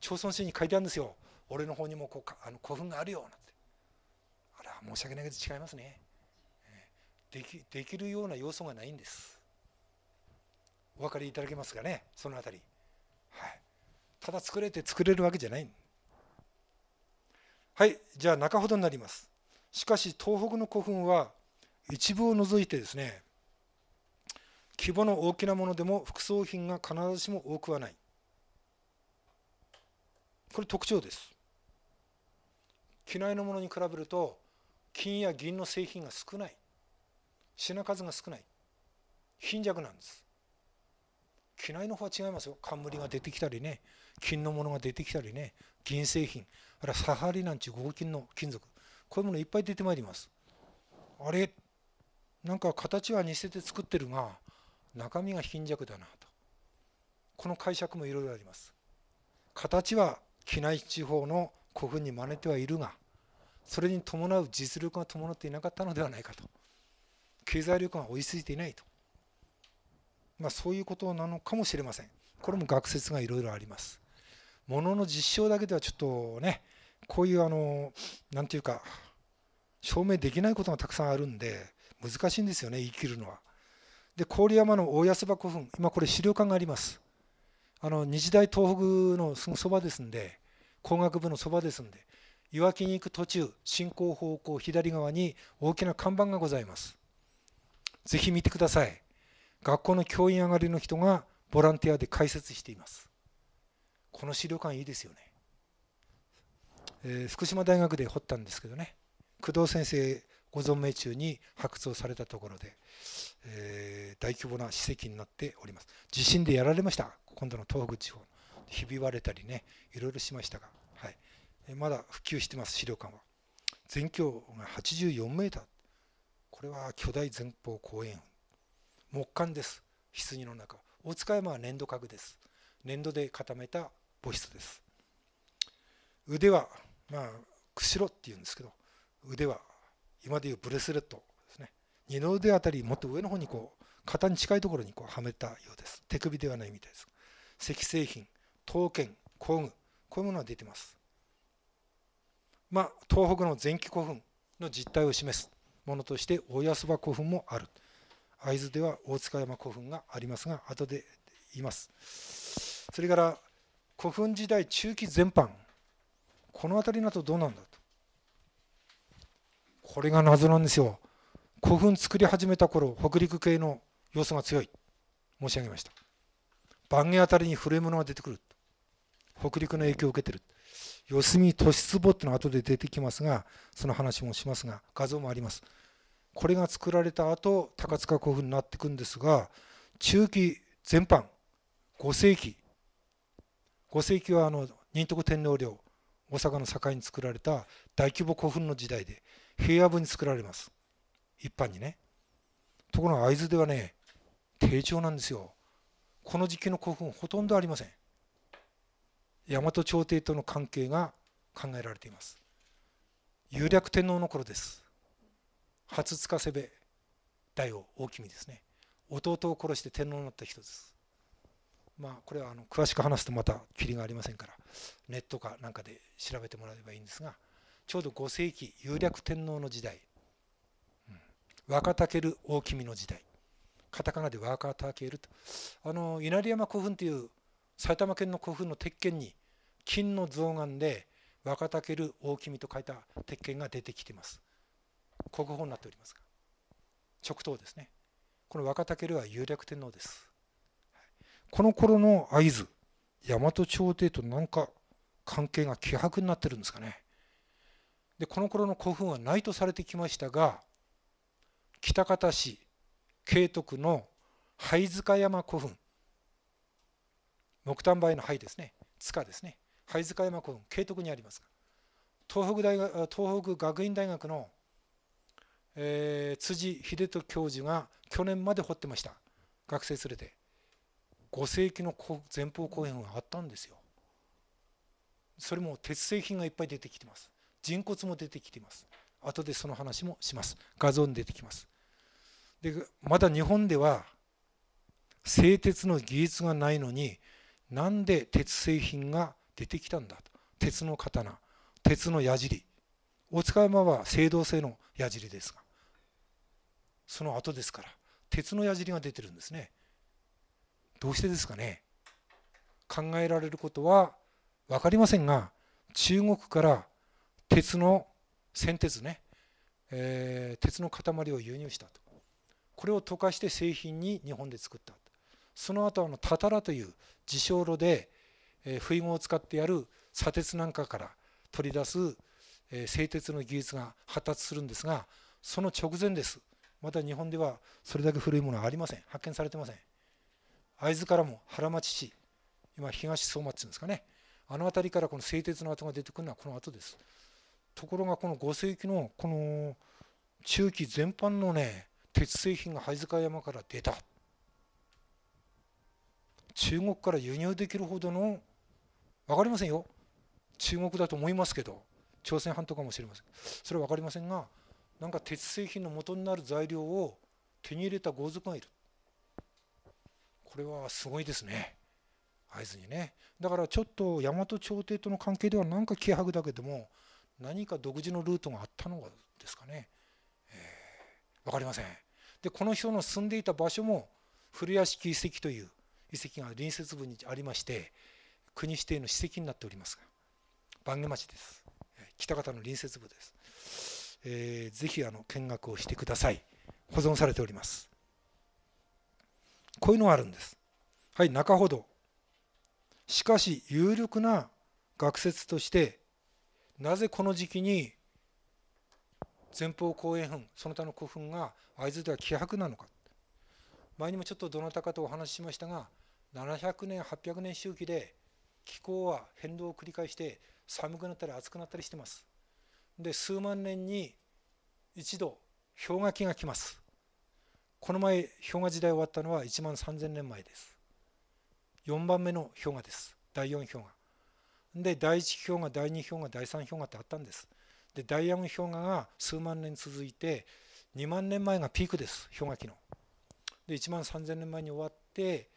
朝鮮史に書いてあるんですよ俺の方にもこうあの古墳があるよなんてあら申し訳ないけど違いますねできできるような要素がないんですお分かりいただけますかねその辺り、はい、ただ作れて作れるわけじゃないはいじゃあ中ほどになりますしかし東北の古墳は一部を除いてですね規模の大きなものでも副葬品が必ずしも多くはないこれ特徴です機内のものに比べると金や銀の製品が少ない品数が少ない貧弱なんです機内の方は違いますよ冠が出てきたりね金のものが出てきたりね銀製品あるいはサハリなんちゅう合金の金属こういうものいっぱい出てまいりますあれなんか形は似せて作ってるが中身が貧弱だなとこの解釈もいろいろあります形は機内地方の古墳に真似てはいるがそれに伴う実力が伴っていなかったのではないかと経済力が追いついていないと、まあ、そういうことなのかもしれませんこれも学説がいろいろありますものの実証だけではちょっとねこういうあの何て言うか証明できないことがたくさんあるんで難しいんですよね言い切るのはで郡山の大安場古墳今これ資料館がありますあの日大東北のすぐそばですんで工学部のそばですんでいわきに行く途中進行方向左側に大きな看板がございますぜひ見てください学校の教員上がりの人がボランティアで開設していますこの資料館いいですよね、えー、福島大学で掘ったんですけどね工藤先生ご存命中に発掘をされたところで、えー、大規模な史跡になっております地震でやられました今度の東北地方ひび割れたりねいろいろしましたが、はい、まだ普及してます資料館は全距が84メーターこれは巨大前方後円木管です棺の中大塚山は粘土家具です粘土で固めた母室です腕はまあ釧路っていうんですけど腕は今でいうブレスレットですね二の腕あたりもっと上の方にこう肩に近いところにこうはめたようです手首ではないみたいです石製品刀剣工具こういうものが出てますまあ東北の前期古墳の実態を示すものとして大安場古墳もある会津では大塚山古墳がありますが後で言いますそれから古墳時代中期全般この辺りだとどうなんだこれが謎なんですよ古墳作り始めた頃北陸系の要素が強い申し上げました番下あたりに古いものが出てくる北陸の影響を受けてる四隅年壺ってのは後で出てきますがその話もしますが画像もありますこれが作られた後高塚古墳になっていくんですが中期全般5世紀5世紀はあの仁徳天皇陵大阪の境に作られた大規模古墳の時代で平野部に作られます一般にねところが会津ではね低調なんですよこの時期の古墳ほとんどありません大和朝廷との関係が考えられています有略天皇の頃です初塚せべ大王大君ですね弟を殺して天皇になった人ですまあこれはあの詳しく話すとまたきりがありませんからネットかなんかで調べてもらえばいいんですがちょうど5世紀有略天皇の時代、若竹る大君の時代カタカナで若竹るとあの稲荷山古墳という埼玉県の古墳の鉄拳に金の象眼で若竹る大君と書いた鉄拳が出てきています国宝になっておりますが直刀ですねこの若竹るは有略天皇ですこの頃の会津大和朝廷となんか関係が希薄になってるんですかねでこの頃の古墳はないとされてきましたが喜多方市慶徳の灰塚山古墳木炭灰の灰ですね塚ですね灰塚山古墳慶徳にあります東北大学東北学院大学の、えー、辻秀人教授が去年まで掘ってました学生連れて5世紀の前方後編があったんですよそれも鉄製品がいっぱい出てきてます人骨も出てきています後でその話もします画像に出てきますでまだ日本では製鉄の技術がないのになんで鉄製品が出てきたんだと鉄の刀鉄の矢尻大塚山は青銅製の矢尻ですがその後ですから鉄の矢尻が出てるんですねどうしてですかね考えられることは分かりませんが中国から鉄の先鉄ね、えー、鉄の塊を輸入したとこれを溶かして製品に日本で作ったその後あのたたらという自称炉で、えー、不意を使ってやる砂鉄なんかから取り出す、えー、製鉄の技術が発達するんですがその直前ですまた日本ではそれだけ古いものはありません発見されてません会津からも原町市今東相馬っていうんですかねあの辺りからこの製鉄の跡が出てくるのはこの後ですところがこの5世紀のこの中期全般のね鉄製品が灰塚山から出た中国から輸入できるほどの分かりませんよ中国だと思いますけど朝鮮半島かもしれませんそれは分かりませんがなんか鉄製品の元になる材料を手に入れた豪族がいるこれはすごいですね会津にねだからちょっと大和朝廷との関係ではなんか気迫だけども何か独自のルートがあったのですかね、えー、分かりませんでこの人の住んでいた場所も古屋敷遺跡という遺跡が隣接部にありまして国指定の史跡になっております番組町です北方の隣接部です、えー、ぜひあの見学をしてください保存されておりますこういうのがあるんですはい中ほどしかし有力な学説としてなぜこの時期に前方後円墳その他の古墳が会津では希薄なのか前にもちょっとどなたかとお話ししましたが700年800年周期で気候は変動を繰り返して寒くなったり暑くなったりしてますで数万年に一度氷河期が来ますこの前氷河時代終わったのは1万3000年前です4番目の氷河です第4氷河で第1氷河第2氷河第3氷河ってあったんですで第4氷河が数万年続いて2万年前がピークです氷河期ので1万3000年前に終わって、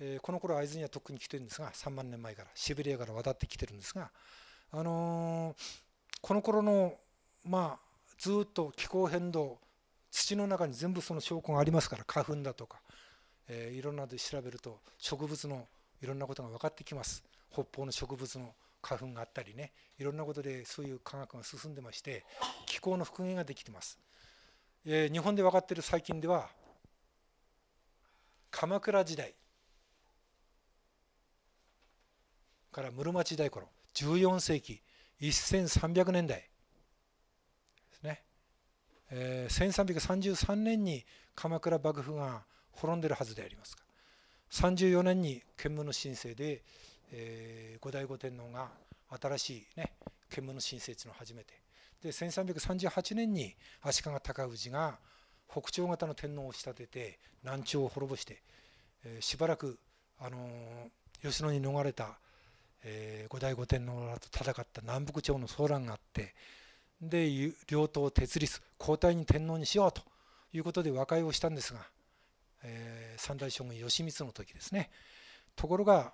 えー、この頃会津にはとっくに来てるんですが3万年前からシベリアから渡ってきてるんですがあのー、この頃のまあずっと気候変動土の中に全部その証拠がありますから花粉だとか、えー、いろんなで調べると植物のいろんなことが分かってきます北方の植物の花粉があったりねいろんなことでそういう科学が進んでまして気候の復元ができてます、えー、日本で分かっている最近では鎌倉時代から室町時代頃14世紀1300年代ですね、えー、1333年に鎌倉幕府が滅んでるはずでありますが34年に建文の申請でえー、後醍醐天皇が新しいね建の新設の初めてで1338年に足利尊氏が北朝型の天皇を仕立てて南朝を滅ぼして、えー、しばらく、あのー、吉野に逃れた、えー、後醍醐天皇らと戦った南北朝の騒乱があってで両党を設立交代に天皇にしようということで和解をしたんですが、えー、三代将軍義満の時ですねところが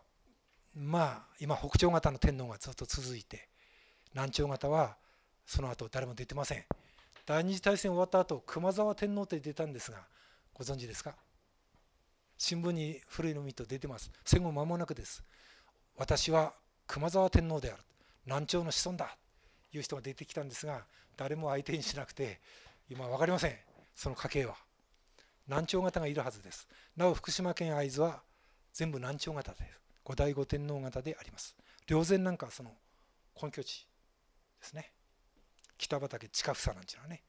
まあ今北朝型の天皇がずっと続いて南朝型はその後誰も出てません第二次大戦終わった後熊沢天皇って出たんですがご存知ですか新聞に古いの見と出てます戦後間もなくです私は熊沢天皇である南朝の子孫だという人が出てきたんですが誰も相手にしなくて今分かりませんその家系は南朝型がいるはずですなお福島県会津は全部南朝型です後醍醐天皇方であります霊前なんかはその根拠地ですね北畠近房なんていうのはね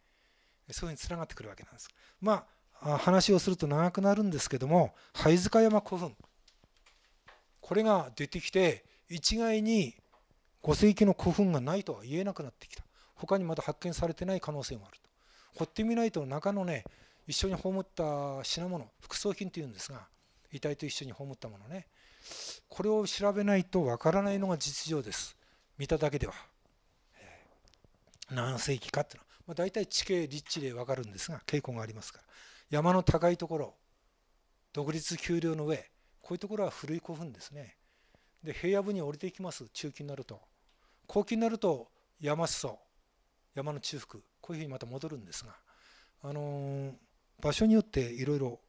そういうふうにつながってくるわけなんですまあ話をすると長くなるんですけども灰塚山古墳これが出てきて一概に5世紀の古墳がないとは言えなくなってきた他にまだ発見されてない可能性もあると掘ってみないと中のね一緒に葬った品物副葬品というんですが遺体と一緒に葬ったものねこれを調べないとわからないのが実情です見ただけでは、え何世紀かっていうのは、まあ、大体地形立地でわかるんですが傾向がありますから山の高いところ独立丘陵の上こういうところは古い古墳ですねで平野部に降りていきます中期になると後期になると山裾山の中腹こういうふうにまた戻るんですが、あのー、場所によっていろいろ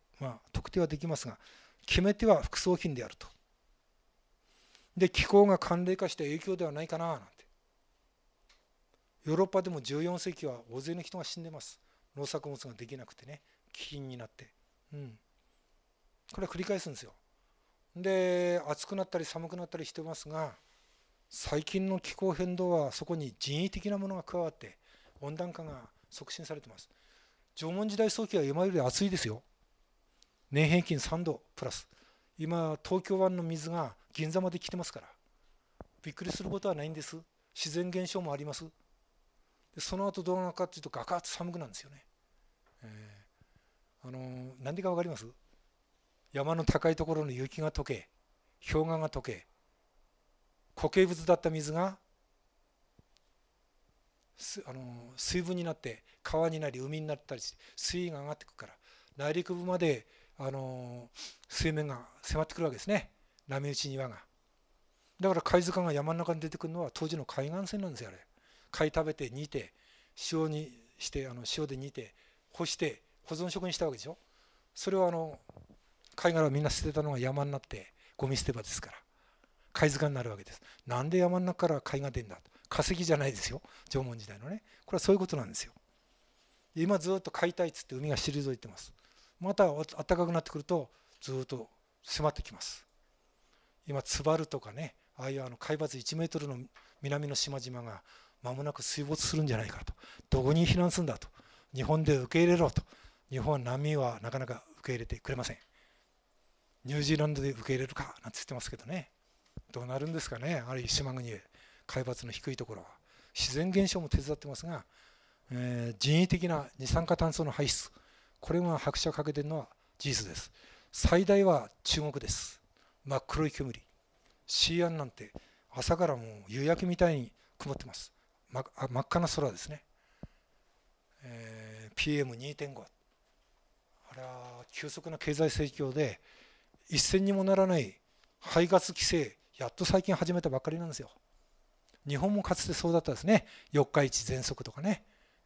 特定はできますが決め手は副葬品であるとで気候が寒冷化した影響ではないかななんてヨーロッパでも14世紀は大勢の人が死んでます農作物ができなくてね飢饉になって、うん、これは繰り返すんですよで暑くなったり寒くなったりしてますが最近の気候変動はそこに人為的なものが加わって温暖化が促進されてます縄文時代早期は今より暑いですよ年平均3度プラス今東京湾の水が銀座まで来てますからびっくりすることはないんです自然現象もありますでその後どうなのかっていうとガカッと寒くなるんですよね、えー、あのー、何でか分かります山の高いところの雪が溶け氷河が溶け固形物だった水があのー、水分になって川になり海になったりして水位が上がってくるから内陸部まであの水面が迫ってくるわけですね。波打ち庭がだから貝塚が山の中に出てくるのは当時の海岸線なんですよあれ貝食べて煮て塩にしてあの塩で煮て干して保存食にしたわけでしょそれをあの貝殻をみんな捨てたのが山になってゴミ捨て場ですから貝塚になるわけですなんで山の中から貝が出るんだと化石じゃないですよ縄文時代のねこれはそういうことなんですよ今ずっと解体っつって海が退いてますまた暖かくなってくるとずっと迫ってきます今津軽とかねああいうあの海抜1メートルの南の島々が間もなく水没するんじゃないかとどこに避難するんだと日本で受け入れろと日本は難民はなかなか受け入れてくれませんニュージーランドで受け入れるかなんて言ってますけどねどうなるんですかねあるいは島国へ海抜の低いところは自然現象も手伝ってますが、えー、人為的な二酸化炭素の排出これが拍車をかけてるのは事実です最大は中国です真っ黒い煙 C 案なんて朝からもう夕焼けみたいに曇ってます真っ赤な空ですね、えー、PM2.5 あれは急速な経済成長で一銭にもならない排ガス規制やっと最近始めたばっかりなんですよ日本もかつてそうだったですね四日市喘息とかね、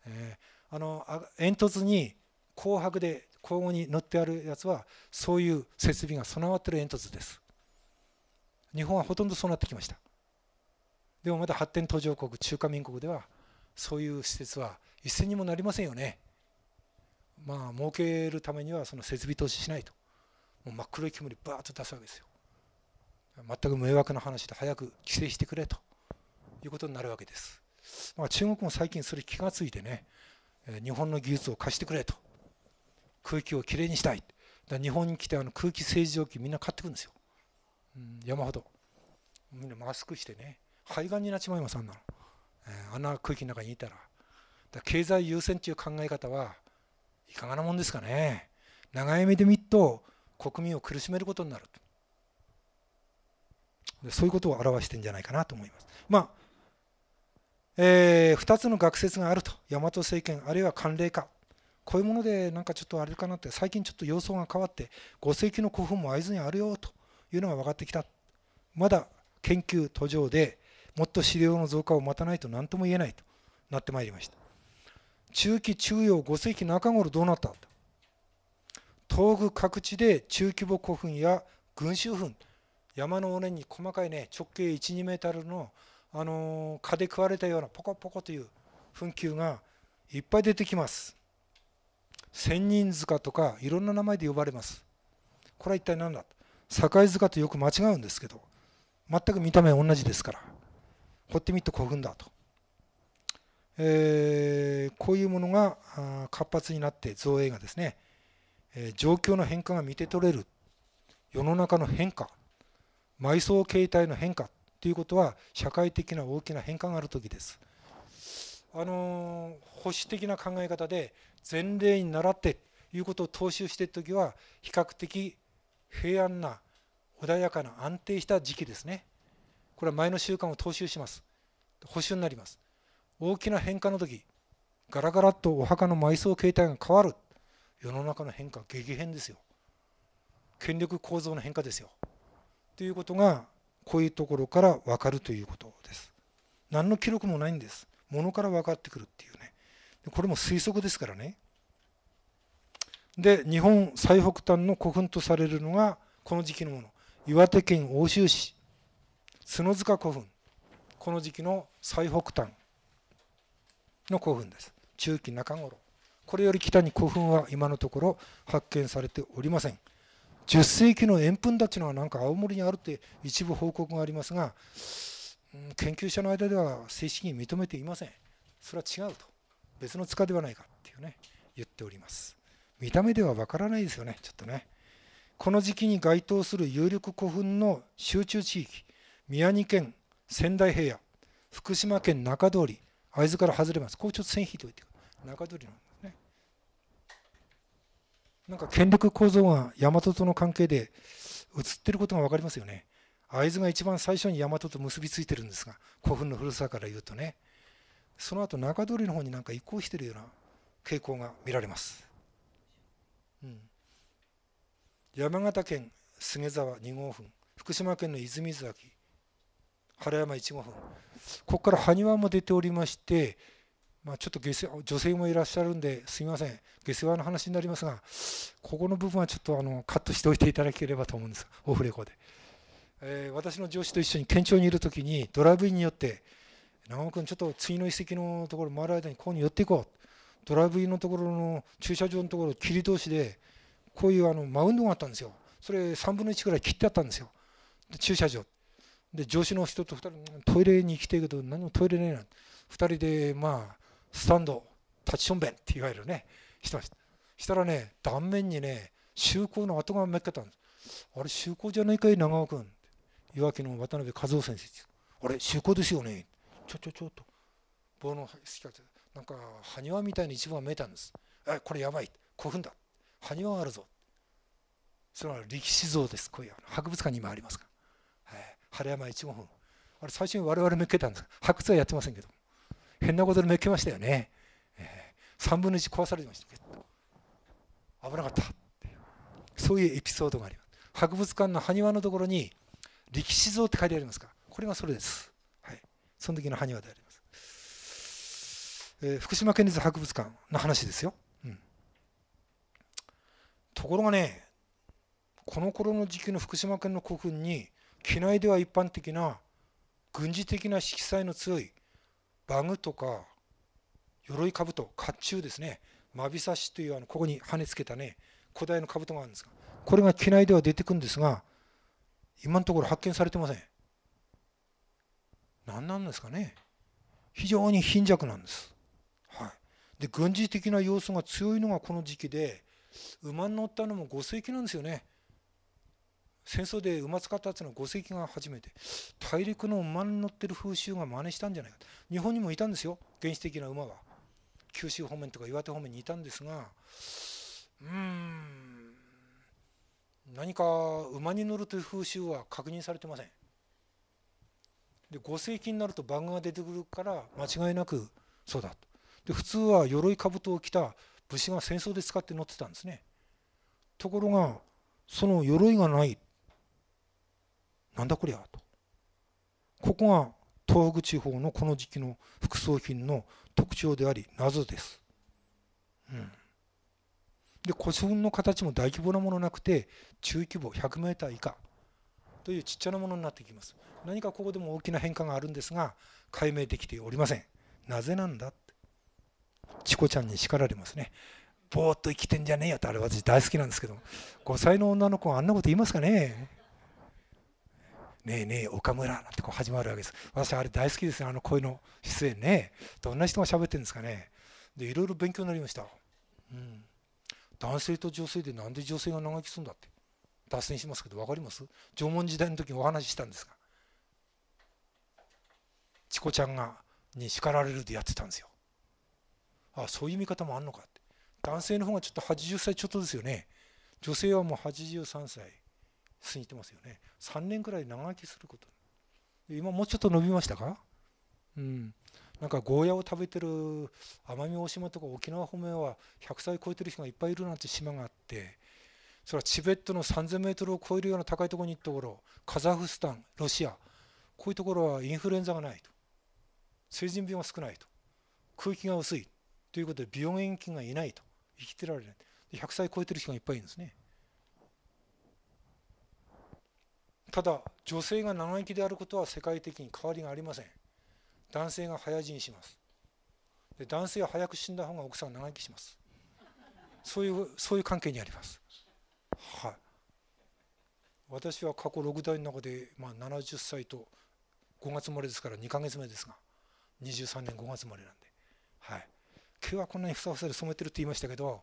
えー、あの煙突に紅白で交互に塗ってあるやつはそういう設備が備わってる煙突です日本はほとんどそうなってきましたでもまだ発展途上国中華民国ではそういう施設は一銭にもなりませんよねまあ儲けるためにはその設備投資しないともう真っ黒い煙バーッと出すわけですよ全く迷惑な話で早く規制してくれということになるわけですまあ、中国も最近それ気が付いてね日本の技術を貸してくれと空気をきれいにしたいだ日本に来てあの空気清浄機みんな買ってくるんですようん、山ほどみんなマスクしてね肺がんになっちまいますあんなの、えー、あんな空気の中にいたらだ経済優先という考え方はいかがなもんですかね長い目で見ると国民を苦しめることになるでそういうことを表してんじゃないかなと思います。まあえー、2つの学説があると大和政権あるいは寒冷化こういうものでなんかちょっとあれかなって最近ちょっと様相が変わって5世紀の古墳も会津にあるよというのが分かってきたまだ研究途上でもっと資料の増加を待たないと何とも言えないとなってまいりました中期中央5世紀中頃どうなった東部各地で中規模古墳や群衆墳山の尾根に細かいね直径1 2メートルのあの蚊で食われたようなポコポコという墳丘がいっぱい出てきます千人塚とかいろんな名前で呼ばれますこれは一体何だと境塚とよく間違うんですけど全く見た目同じですからホってみと古墳だと、えー、こういうものが活発になって造営がですね、えー、状況の変化が見て取れる世の中の変化埋葬形態の変化ということは社会的な大きな変化がある時です。あのー、保守的な考え方で前例に倣っていうことを踏襲している時は比較的平安な穏やかな安定した時期ですねこれは前の習慣を踏襲します補修になります大きな変化の時ガラガラっとお墓の埋葬形態が変わる世の中の変化激変ですよ権力構造の変化ですよということがこういうところから分かるということです何の記録もないんですものから分かってくるっていうねこれも推測ですからねで日本最北端の古墳とされるのがこの時期のもの岩手県奥州市角塚古墳この時期の最北端の古墳です中期中頃これより北に古墳は今のところ発見されておりません10世紀の円墳だというのはなんか青森にあるって一部報告がありますが研究者の間では正式に認めていませんそれは違うと別の塚ではないかっていうね言っております見た目ではわからないですよねちょっとねこの時期に該当する有力古墳の集中地域宮城県仙台平野福島県中通り会津から外れますこうちょっと線引いておいて中通りなんですねなんか権力構造が大和との関係で映ってることが分かりますよね会津が一番最初に大和と結びついてるんですが古墳の古さから言うとねその後中通りの方になんか移行してるような傾向が見られます山形県菅沢2号分福島県の泉崎原山1号分ここから埴輪も出ておりましてまあ、ちょっと下世女性もいらっしゃるんですみません下世話の話になりますがここの部分はちょっとあのカットしておいていただければと思うんですオフレコで、えー、私の上司と一緒に県庁にいる時にドライブインによって長尾君ちょっと次の遺跡のところ回る間にここに寄っていこうドライブインのところの駐車場のところ切り通しでこういうあのマウンドがあったんですよそれ3分の1ぐらい切ってあったんですよで駐車場で上司の人と2人トイレに行きたいけど何もトイレねえな2人でまあスタンド立ちションベンっていわゆるねしてましたしたらね断面にね就航の跡がめっけたんですあれ就航じゃないかい長尾君いわきの渡辺和夫先生ですあれ就航ですよねちょちょちょっと棒の好き方なんか埴輪みたいに一部が見えたんですえこれやばい興奮だ埴輪があるぞそれは歴史像ですこういう博物館に今ありますから、はい、山一号本あれ最初に我々めっけたんです発掘はやってませんけど変なことでめっけましたよね、えー、3分の1壊されてました危なかったそういうエピソードがあります博物館の埴輪のところに力士像って書いてありますかこれがそれです、はい、その時の埴輪であります、えー、福島県立博物館の話ですよところがねこの頃の時期の福島県の古墳に機内では一般的な軍事的な色彩の強いバグとか鎧兜甲冑ですねまびさしというあのここに羽つけたね古代の兜があるんですがこれが機内では出てくるんですが今のところ発見されてません何なんですかね非常に貧弱なんです、はい、で軍事的な要素が強いのがこの時期で馬に乗ったのも5世紀なんですよね戦争で馬使ったっていうのは5世紀が初めて大陸の馬に乗ってる風習が真似したんじゃないか日本にもいたんですよ原始的な馬は九州方面とか岩手方面にいたんですがうーん何か馬に乗るという風習は確認されてませんで5世紀になるとバグが出てくるから間違いなくそうだとで普通は鎧兜を着た武士が戦争で使って乗ってたんですねところがその鎧がないなんだこりゃとここが東北地方のこの時期の副葬品の特徴であり謎です、うん、で古墳の形も大規模なものなくて中規模 100m 以下というちっちゃなものになってきます何かここでも大きな変化があるんですが解明できておりませんなぜなんだチコちゃんに叱られますね。ぼーっと生きてんじゃねえよってあれ私大好きなんですけど5歳の女の子があんなこと言いますかねねえねえ岡村なんてこう始まるわけです私あれ大好きですねあの声の出演ねどんな人が喋ってるんですかねでいろいろ勉強になりました、うん、男性と女性でなんで女性が長生きするんだって脱線しますけど分かります縄文時代の時にお話ししたんですがチコちゃんがに叱られるでやってたんですよあそういう見方もあんのかって男性の方がちょっと80歳ちょっとですよね女性はもう83歳過ぎてますよね3年くらい長生きすること今もうちょっと伸びましたかうんなんかゴーヤを食べてる奄美大島とか沖縄方面は100歳超えてる人がいっぱいいるなんて島があってそれはチベットの3000メートルを超えるような高いところに行ったところカザフスタンロシアこういうところはインフルエンザがないと成人病が少ないと空気が薄いということで、病原菌がいないと。生きてられない。100歳超えてる人がいっぱいいるんですね。ただ、女性が長生きであることは世界的に変わりがありません。男性が早死にします。で男性は早く死んだ方が奥さんは長生きします。そういう、そういう関係にあります。はい。私は過去6代の中で、まあ、70歳と5月生まれですから2か月目ですが23年5月生まれなんではい毛はこんなにふさふさで染めてるって言いましたけど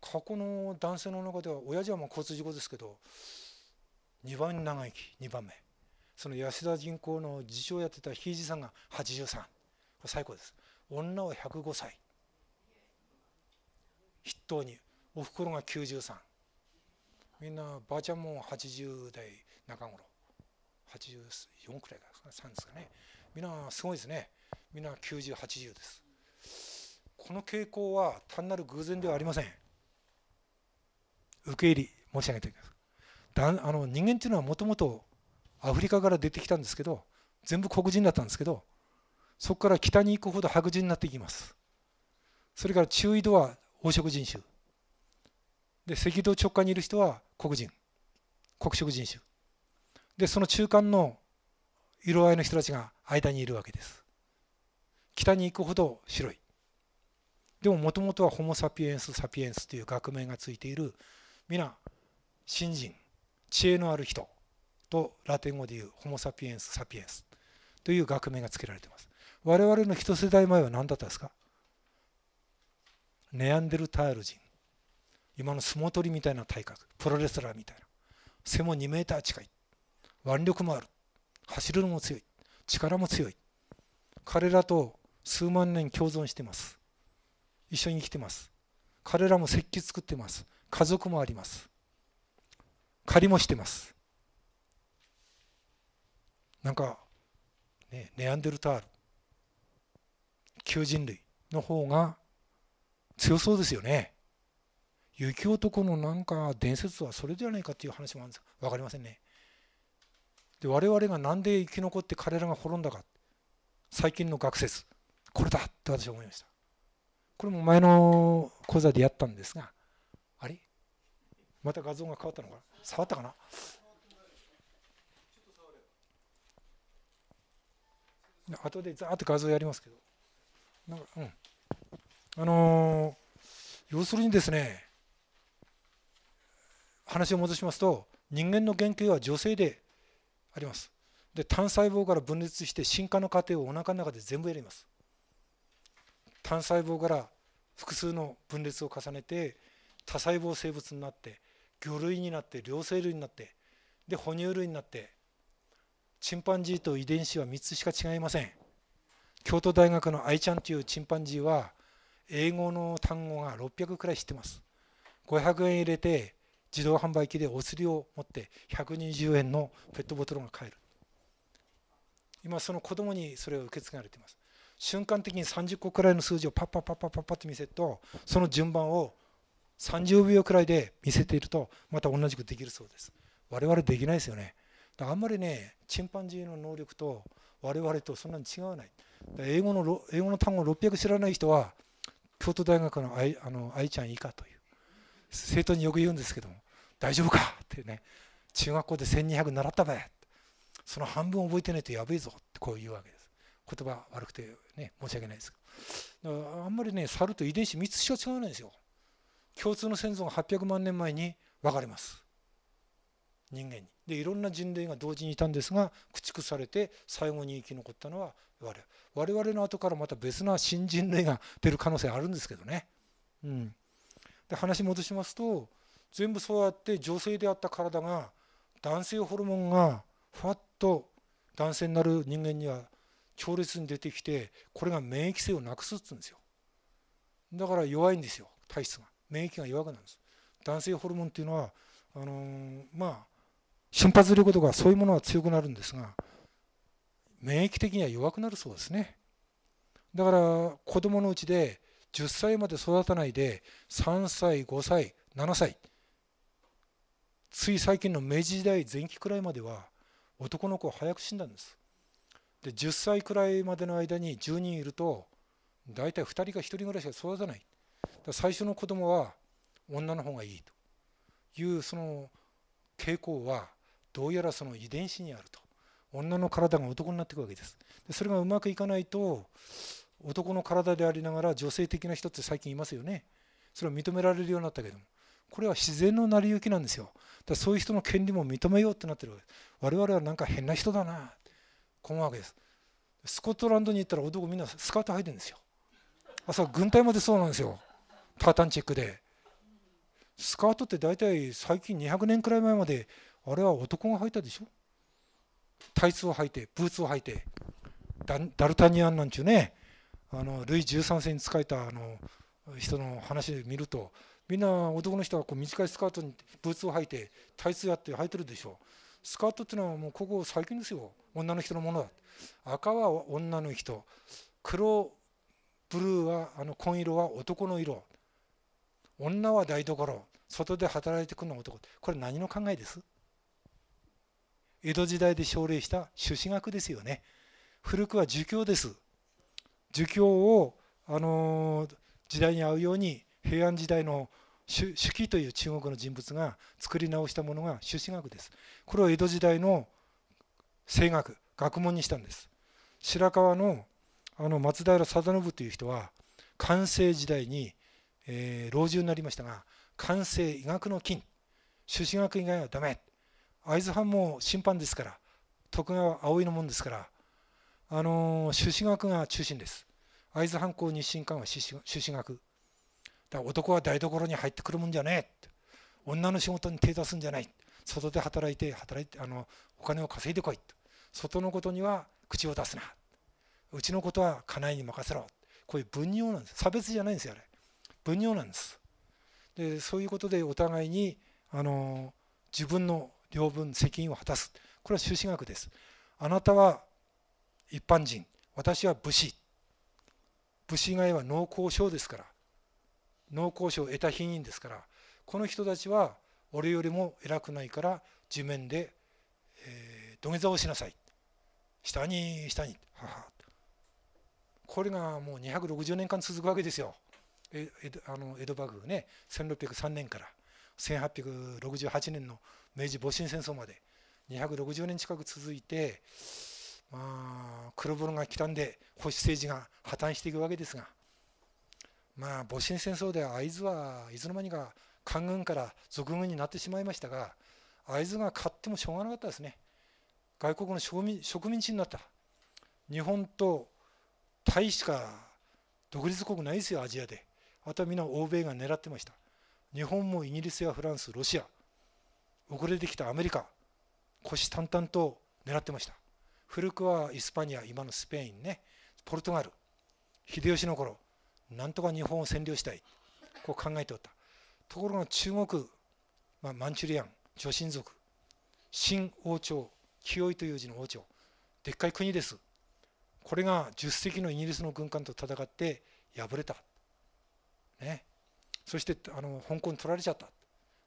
過去の男性の中では親父はもう交通事故ですけど2番長生き2番目その安田銀行の次長やってたひいじさんが83これ最高です女は105歳筆頭におふくろが93みんなばあちゃんも80代中頃84くらいか3ですかねみんなすごいですねみんな9080ですこの傾向は単なる偶然ではありません受け入れ申し上げてださだあの人間っていうのはもともとアフリカから出てきたんですけど全部黒人だったんですけどそこから北に行くほど白人になっていきますそれから中緯度は黄色人種で赤道直下にいる人は黒人黒色人種でその中間の色合いの人たちが間にいるわけです北に行くほど白いでももともとはホモ・サピエンス・サピエンスという学名がついている皆新人知恵のある人とラテン語でいうホモ・サピエンス・サピエンスという学名がつけられています我々の一世代前は何だったんですかネアンデルタール人今の相撲取りみたいな体格プロレスラーみたいな背も2メーター近い腕力もある走るのも強い力も強い彼らと数万年共存してます一緒に生きてます彼らも石器作ってます家族もあります借りもしてますなんか、ね、ネアンデルタール旧人類の方が強そうですよね雪男のなんか伝説はそれではないかっていう話もあるんです分かりませんねで我々が何で生き残って彼らが滅んだか最近の学説これだって私は思いましたこれも前の講座でやったんですがあれまた画像が変わったのかな触ったかな後でざーっと画像やりますけどなんかうんあのー、要するにですね話を戻しますと人間の原型は女性でありますで単細胞から分裂して進化の過程をおなかの中で全部やります単細胞から複数の分裂を重ねて多細胞生物になって魚類になって両生類になってで哺乳類になってチンパンジーと遺伝子は3つしか違いません京都大学の愛ちゃんというチンパンジーは英語の単語が600くらい知ってます500円入れて自動販売機でお釣りを持って120円のペットボトルが買える今その子供にそれを受け継がれています瞬間的に30個くらいの数字をパッパッパッパッパッパって見せるとその順番を30秒くらいで見せているとまた同じくできるそうです我々できないですよねあんまりねチンパンジーの能力と我々とそんなに違わない英語の英語の単語600知らない人は京都大学の愛あの愛ちゃん以下という生徒によく言うんですけども大丈夫かってね中学校で1200習ったべその半分覚えてないとやべえぞってこう言うわけです言葉悪くてね申し訳ないですけどあんまりね猿と遺伝子3つしか違わないんですよ共通の先祖が800万年前に分かれます人間にでいろんな人類が同時にいたんですが駆逐されて最後に生き残ったのは我々我々の後からまた別な新人類が出る可能性あるんですけどね、うん、で話戻しますと全部そうやって女性であった体が男性ホルモンがふわっと男性になる人間には強烈に出てきてこれが免疫性をなくすっつんですよだから弱いんですよ体質が免疫が弱くなるんです男性ホルモンっていうのはあのー、まあ瞬発力とかそういうものは強くなるんですが免疫的には弱くなるそうですねだから子供のうちで10歳まで育たないで3歳5歳7歳つい最近の明治時代前期くらいまでは男の子は早く死んだんですで10歳くらいまでの間に10人いると大体2人か1人ぐらいしか育たない最初の子供は女の方がいいというその傾向はどうやらその遺伝子にあると女の体が男になっていくわけですでそれがうまくいかないと男の体でありながら女性的な人って最近いますよねそれを認められるようになったけどもこれは自然の成り行きなんですよだそういう人の権利も認めようってなってるわけです我々はなんか変な人だなわけですスコットランドに行ったら男みんなスカート履いてるんですよあそう軍隊までそうなんですよタータンチェックでスカートって大体最近200年くらい前まであれは男が履いたでしょタイツを履いてブーツを履いてダルタニアンなんちゅうねあのルイ13世に仕えたあの人の話で見るとみんな男の人はこう短いスカートにブーツを履いてタイツやって履いてるでしょスカートっていうのはもうここ最近ですよ女の人のものだ赤は女の人黒ブルーはあの紺色は男の色女は台所外で働いてくるのは男これ何の考えです江戸時代で奨励した朱子学ですよね古くは儒教です儒教を、あのー、時代に合うように平安時代の朱熹という中国の人物が作り直したものが朱子学ですこれは江戸時代の声楽学問にしたんです白河のあの松平定信という人は寛政時代に、えー、老中になりましたが寛政医学の金朱子学以外はダメ会津藩も審判ですから徳川葵のもんですからあの朱子学が中心です会津藩校日進館は朱子学だから男は台所に入ってくるもんじゃねえ女の仕事に手出すんじゃない外で働いて働いてあのお金を稼いでこいと外のことには口を出すなうちのことは家内に任せろこういう分業なんです差別じゃないんですよあれ分業なんですでそういうことでお互いにあの自分の領分責任を果たすこれは修士学ですあなたは一般人私は武士武士以外は農耕商ですから農耕商を得た品位ですからこの人たちは俺よりも偉くないから地面で、えー、土下座をしなさい下に下にははこれがもう260年間続くわけですよえあの江戸幕府ね1603年から1868年の明治戊辰戦争まで260年近く続いてまあ黒ボロが来たんで保守政治が破綻していくわけですがまあ戊辰戦争では会津はいつの間にか官軍から俗軍になってしまいましたが会津が勝ってもしょうがなかったですね外国の植民地になった日本とタイしか独立国ないですよアジアであとはみんな欧米が狙ってました日本もイギリスやフランスロシア遅れてきたアメリカ虎視眈々と狙ってました古くはイスパニア今のスペインねポルトガル秀吉の頃なんとか日本を占領したいこう考えておったところが中国、まあ、マンチュリアン女神族新王朝清いという字の王朝でっかい国ですこれが10隻のイギリスの軍艦と戦って敗れた、ね、そしてあの香港取られちゃった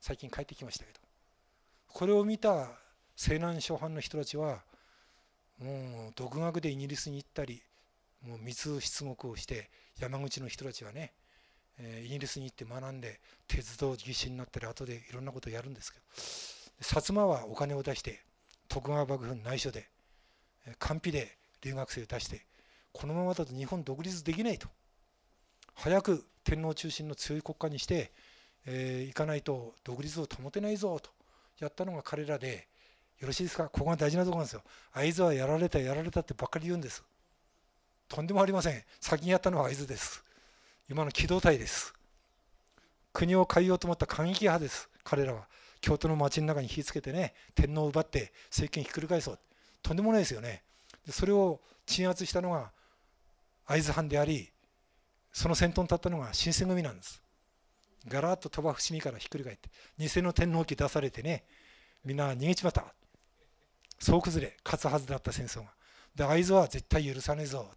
最近帰ってきましたけどこれを見た西南諸藩の人たちはもう独学でイギリスに行ったりもう密出獄をして山口の人たちはねえイギリスに行って学んで鉄道技師になったり後でいろんなことをやるんですけど薩摩はお金を出して徳川幕府の内緒で官費で留学生を出してこのままだと日本独立できないと早く天皇中心の強い国家にして、えー、行かないと独立を保てないぞとやったのが彼らでよろしいですかここが大事なとこなんですよ会津はやられたやられたってばっかり言うんですとんでもありません先にやったのは会津です今の機動隊です国を変えようと思った過激派です彼らは京都の町の中に火つけてね天皇を奪って政権ひっくり返そうとんでもないですよねでそれを鎮圧したのが会津藩でありその先頭に立ったのが新選組なんですガラッと鳥羽伏見からひっくり返って偽の天皇旗出されてねみんな逃げちまった総崩れ勝つはずだった戦争がで会津は絶対許さねえぞ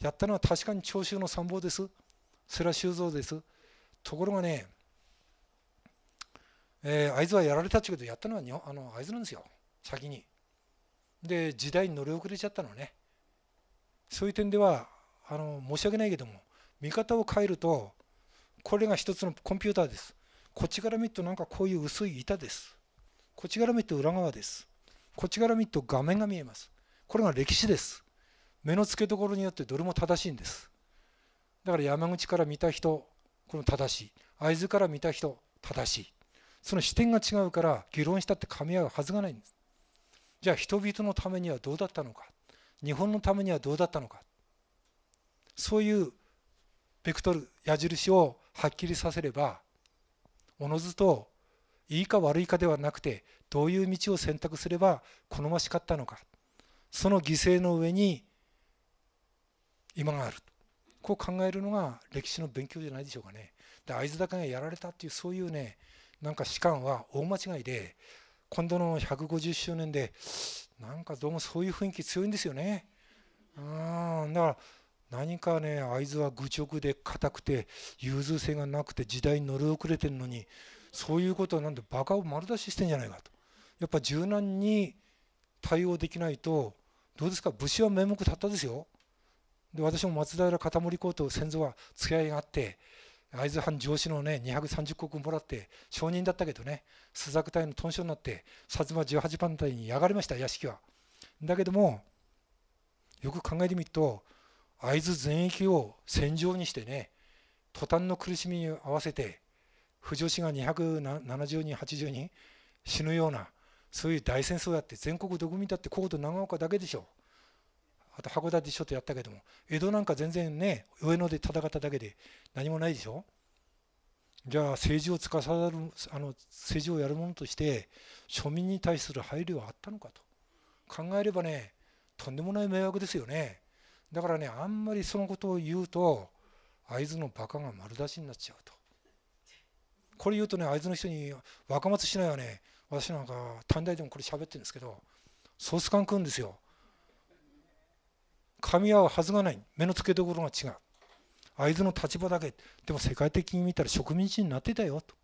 やったのは確かに長州の参謀ですそれは修造です。ところがね、えー、会津はやられたっちゅうけど、やったのはあの会津なんですよ、先に。で、時代に乗り遅れちゃったのね。そういう点では、あの申し訳ないけども、見方を変えると、これが一つのコンピューターです。こっちから見ると、なんかこういう薄い板です。こっちから見ると裏側です。こっちから見ると画面が見えます。これが歴史です。目の付けどころによってどれも正しいんです。だから山口から見た人この正しい会津から見た人正しいその視点が違うから議論したって噛み合うはずがないんですじゃあ人々のためにはどうだったのか日本のためにはどうだったのかそういうベクトル矢印をはっきりさせればおのずといいか悪いかではなくてどういう道を選択すれば好ましかったのかその犠牲の上に今があるこう考えるのが歴史の勉強じゃないでしょうかね。で会津高がやられたっていうそういうねなんか士官は大間違いで今度の150周年でなんかどうもそういう雰囲気強いんですよね。だから何かね会津は愚直で硬くて融通性がなくて時代に乗り遅れてるのにそういうことはなんでバカを丸出ししてんじゃないかとやっぱ柔軟に対応できないとどうですか武士は面目立ったですよで私も松平もり公と先祖は付き合いがあって会津藩上司のね230石もらって承認だったけどね朱雀隊の豚所になって薩摩18番隊にやがりました屋敷は。だけどもよく考えてみると会津全域を戦場にしてね途端の苦しみに合わせて不女子が270人80人死ぬようなそういう大戦争やって全国どこ見たって高度長岡だけでしょあと函館ちょっとやったけども江戸なんか全然ね上野で戦っただけで何もないでしょじゃあ政治を司るあの政治をやるものとして庶民に対する配慮はあったのかと考えればねとんでもない迷惑ですよねだからねあんまりそのことを言うと会津のバカが丸出しになっちゃうとこれ言うとね会津の人に若松市内はね私なんか短大でもこれ喋ってるんですけどソース缶食うんですよ噛み合うはずがない目の付けどころが違う会津の立場だけでも世界的に見たら植民地になってたよと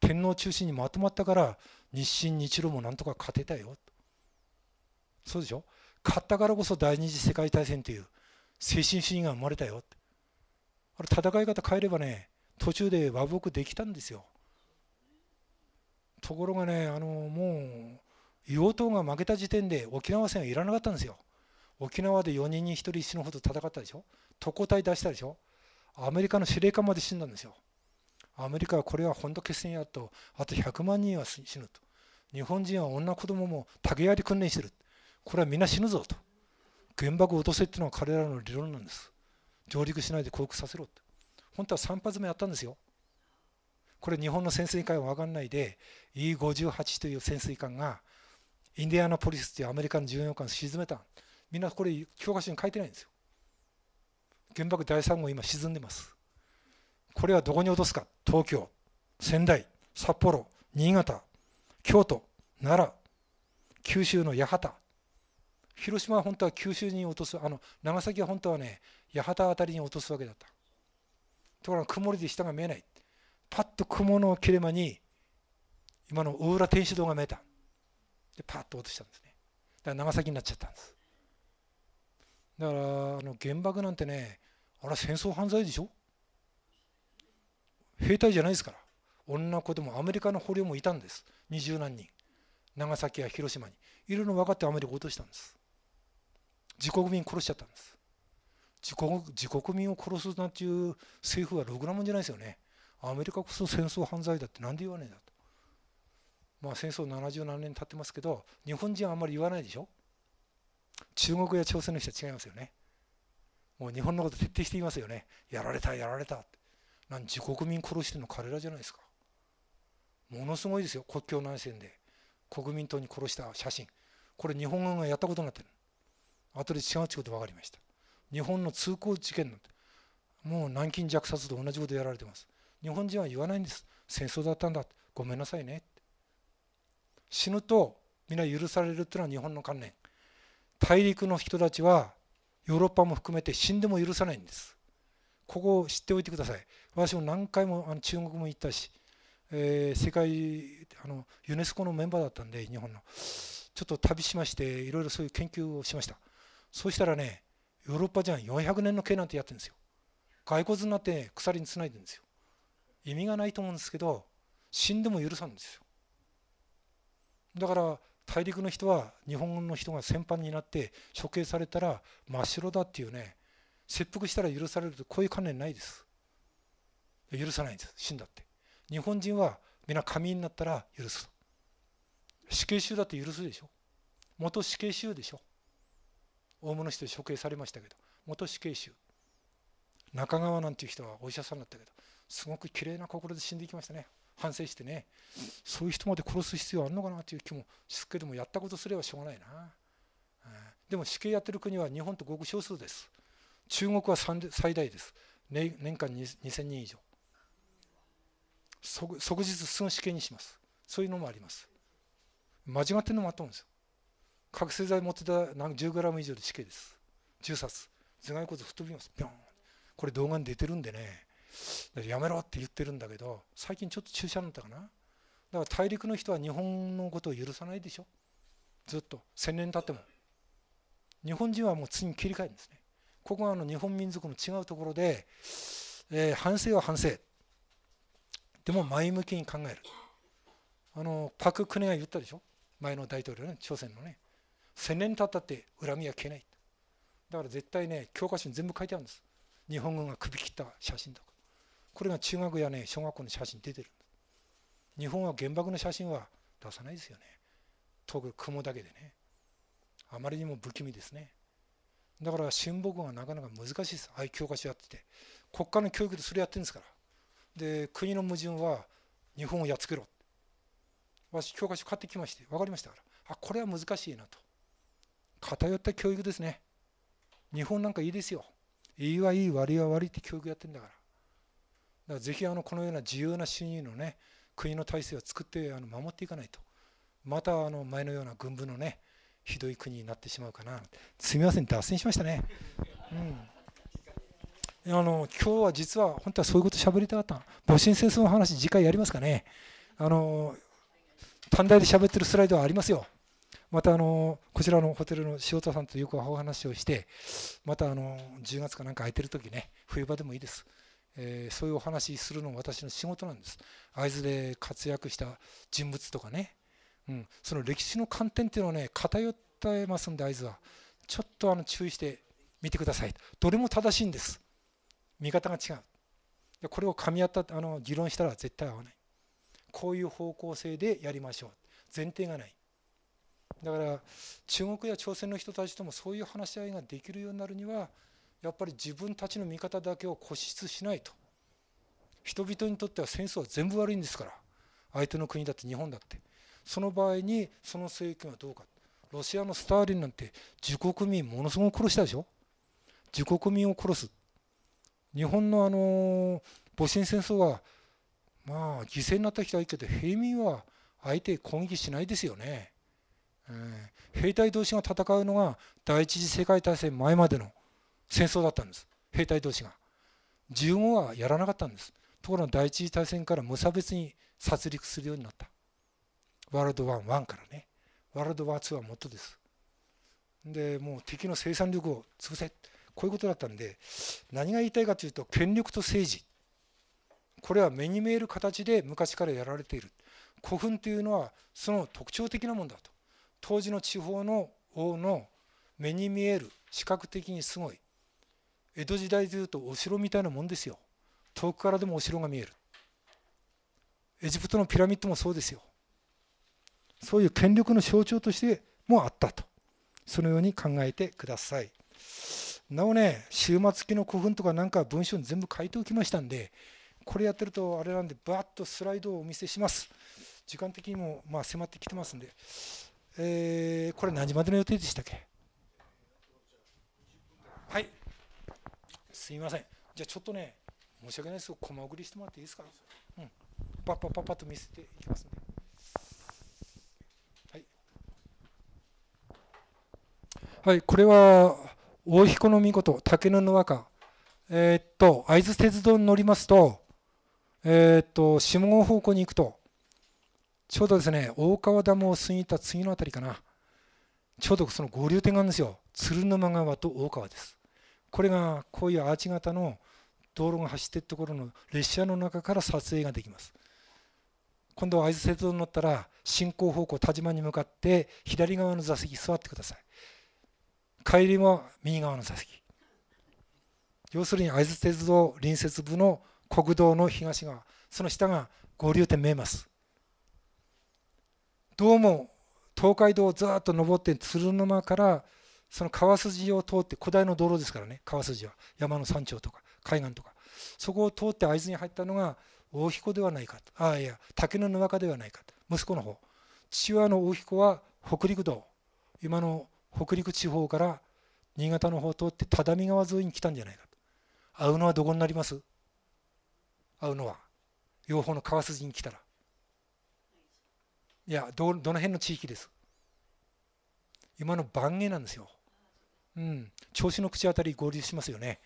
天皇中心にまとまったから日清日露もなんとか勝てたよとそうでしょ勝ったからこそ第二次世界大戦という精神主義が生まれたよあれ戦い方変えればね途中で和睦できたんですよところがねあのもう与党が負けた時点で沖縄戦はいらなかったんですよ沖縄で4人に1人死ぬほど戦ったでしょ特攻隊出したでしょアメリカの司令官まで死んだんですよアメリカはこれは本当決戦やとあと100万人は死ぬと日本人は女子供も竹り訓練してるこれはみんな死ぬぞと原爆を落とせっていうのは彼らの理論なんです上陸しないで降伏させろって本当は3発目やったんですよこれ日本の潜水艦は分かんないで E58 という潜水艦がインディアナポリスというアメリカの巡洋艦を沈めたみんなこれ教科書に書いてないんですよ原爆第3号今沈んでますこれはどこに落とすか東京仙台札幌新潟京都奈良九州の八幡広島は本当は九州に落とすあの長崎は本当はね八幡辺りに落とすわけだったところが曇りで下が見えないパッと雲の切れ間に今の大浦天主堂が見えたでパッと落としたんですねだから長崎になっちゃったんですだからあの原爆なんてねあれ戦争犯罪でしょ兵隊じゃないですから女子でもアメリカの捕虜もいたんです二十何人長崎や広島にいろいろ分かってアメリカ落としたんです自国民殺しちゃったんです自国自国民を殺すなんていう政府はろくなもんじゃないですよねアメリカこそ戦争犯罪だって何で言わねえんだとまあ戦争70何年経ってますけど日本人はあんまり言わないでしょ中国や朝鮮の人は違いますよねもう日本のこと徹底していますよねやられたやられた何、自国民殺してるの彼らじゃないですかものすごいですよ国境内戦で国民党に殺した写真これ日本側がやったことになってる後で違ういうこと分かりました日本の通行事件なんて、もう南京虐殺と同じことやられてます日本人は言わないんです戦争だったんだごめんなさいね死ぬと皆許されるっていうのは日本の観念大陸の人たちはヨーロッパも含めて死んでも許さないんですここを知っておいてください私も何回もあの中国も行ったし、えー、世界あのユネスコのメンバーだったんで日本のちょっと旅しましていろいろそういう研究をしましたそうしたらねヨーロッパじゃん400年の刑なんてやってるんですよ骸骨になって、ね、鎖につないでるんですよ意味がないと思うんですけど死んでも許さんですよだから大陸の人は日本の人が戦犯になって処刑されたら真っ白だっていうね切腹したら許されるとこういう観念ないです許さないんです死んだって日本人は皆神になったら許す死刑囚だって許すでしょ元死刑囚でしょ大物して処刑されましたけど元死刑囚中川なんていう人はお医者さんだったけどすごく綺麗な心で死んでいきましたね反省してねそういう人まで殺す必要あるのかなという気もするけどもやったことすればしょうがないな、でも死刑やってる国は日本とごく少数です中国は最大です、年間2000人以上即日すぐ死刑にしますそういうのもあります間違ってるのもあったんですよ覚醒剤持ってた10グラム以上で死刑です銃殺頭蓋骨吹っ飛びますピョンこれ動画に出てるんでねやめろって言ってるんだけど最近ちょっと注射になったかなだから大陸の人は日本のことを許さないでしょずっと1000年経っても日本人はもう次に切り替えるんですねここがあの日本民族の違うところで、えー、反省は反省でも前向きに考えるあのパク・クネが言ったでしょ前の大統領ね朝鮮のね1000年経ったって恨みは消えないだから絶対ね教科書に全部書いてあるんです日本軍が首切った写真とかこれが中学やね小学校の写真出てる日本は原爆の写真は出さないですよね特雲だけでねあまりにも不気味ですねだから親睦がなかなか難しいですああいう教科書やってて国家の教育でそれやってるんですからで国の矛盾は日本をやっつけろ私教科書買ってきまして分かりましたからあこれは難しいなと偏った教育ですね日本なんかいいですよいいはいい悪いは悪いって教育やってるんだからだからぜひあのこのような自由な主義のね国の体制を作ってあの守っていかないとまたあの前のような軍部のねひどい国になってしまうかなすみません脱線しましたね、うん、あの今日は実は本当はそういうこと喋りたかった戊辰戦争の話次回やりますかねあの短大で喋ってるスライドはありますよまたあのこちらのホテルの塩田さんとよくお話をしてまたあの10月かなんか空いてる時ね冬場でもいいですえー、そういうお話するのが私の仕事なんです会津で活躍した人物とかね、うん、その歴史の観点っていうのはね偏ってますんで会津はちょっとあの注意してみてくださいどれも正しいんです見方が違うこれを噛み合ったあの議論したら絶対合わないこういう方向性でやりましょう前提がないだから中国や朝鮮の人たちともそういう話し合いができるようになるにはやっぱり自分たちの味方だけを固執しないと人々にとっては戦争は全部悪いんですから相手の国だって日本だってその場合にその政権はどうかロシアのスターリンなんて自国民ものすごく殺したでしょ自国民を殺す日本のあの戊辰戦争はまあ犠牲になった人はいいけど平民は相手攻撃しないですよね、えー、兵隊同士が戦うのが第一次世界大戦前までの戦争だったんです兵隊同士が15はやらなかったんですところが第一次大戦から無差別に殺戮するようになったワールドワン1からねワールドワン2はもとですでもう敵の生産力を潰せこういうことだったんで何が言いたいかというと権力と政治これは目に見える形で昔からやられている古墳というのはその特徴的なものだと当時の地方の王の目に見える視覚的にすごい江戸時代でいうとお城みたいなもんですよ遠くからでもお城が見えるエジプトのピラミッドもそうですよそういう権力の象徴としてもあったとそのように考えてくださいなおね終末期の古墳とかなんか文章に全部書いておきましたんでこれやってるとあれなんでバっッとスライドをお見せします時間的にもまあ迫ってきてますんで、えー、これ何時までの予定でしたっけはいすいませんじゃあちょっとね申し訳ないですけど駒送りしてもらっていいですか、うん、パッパッパッパッと見せていきますねね、いはい、これは大彦の御事竹野の和歌えー、っと会津鉄道に乗りますとえー、っと下郷方向に行くとちょうどですね大川ダムを過ぎた次の辺りかなちょうどその合流点があるんですよ鶴沼川と大川ですこれがこういうアーチ型の道路が走ってるところの列車の中から撮影ができます今度は会津鉄道に乗ったら進行方向田島に向かって左側の座席座ってください帰りも右側の座席要するに会津鉄道隣接部の国道の東側その下が合流点見えますどうも東海道をずっと登って鶴沼からその川筋を通って古代の道路ですからね川筋は山の山頂とか海岸とかそこを通って会津に入ったのが大彦ではないかとあいや竹の沼かではないかと息子の方父親の大彦は北陸道今の北陸地方から新潟の方を通って只見川沿いに来たんじゃないかと会うのはどこになります会うのは両方の川筋に来たらいやどどの辺の地域です今の番下なんですようん、銚子の口当たり合流しますよね、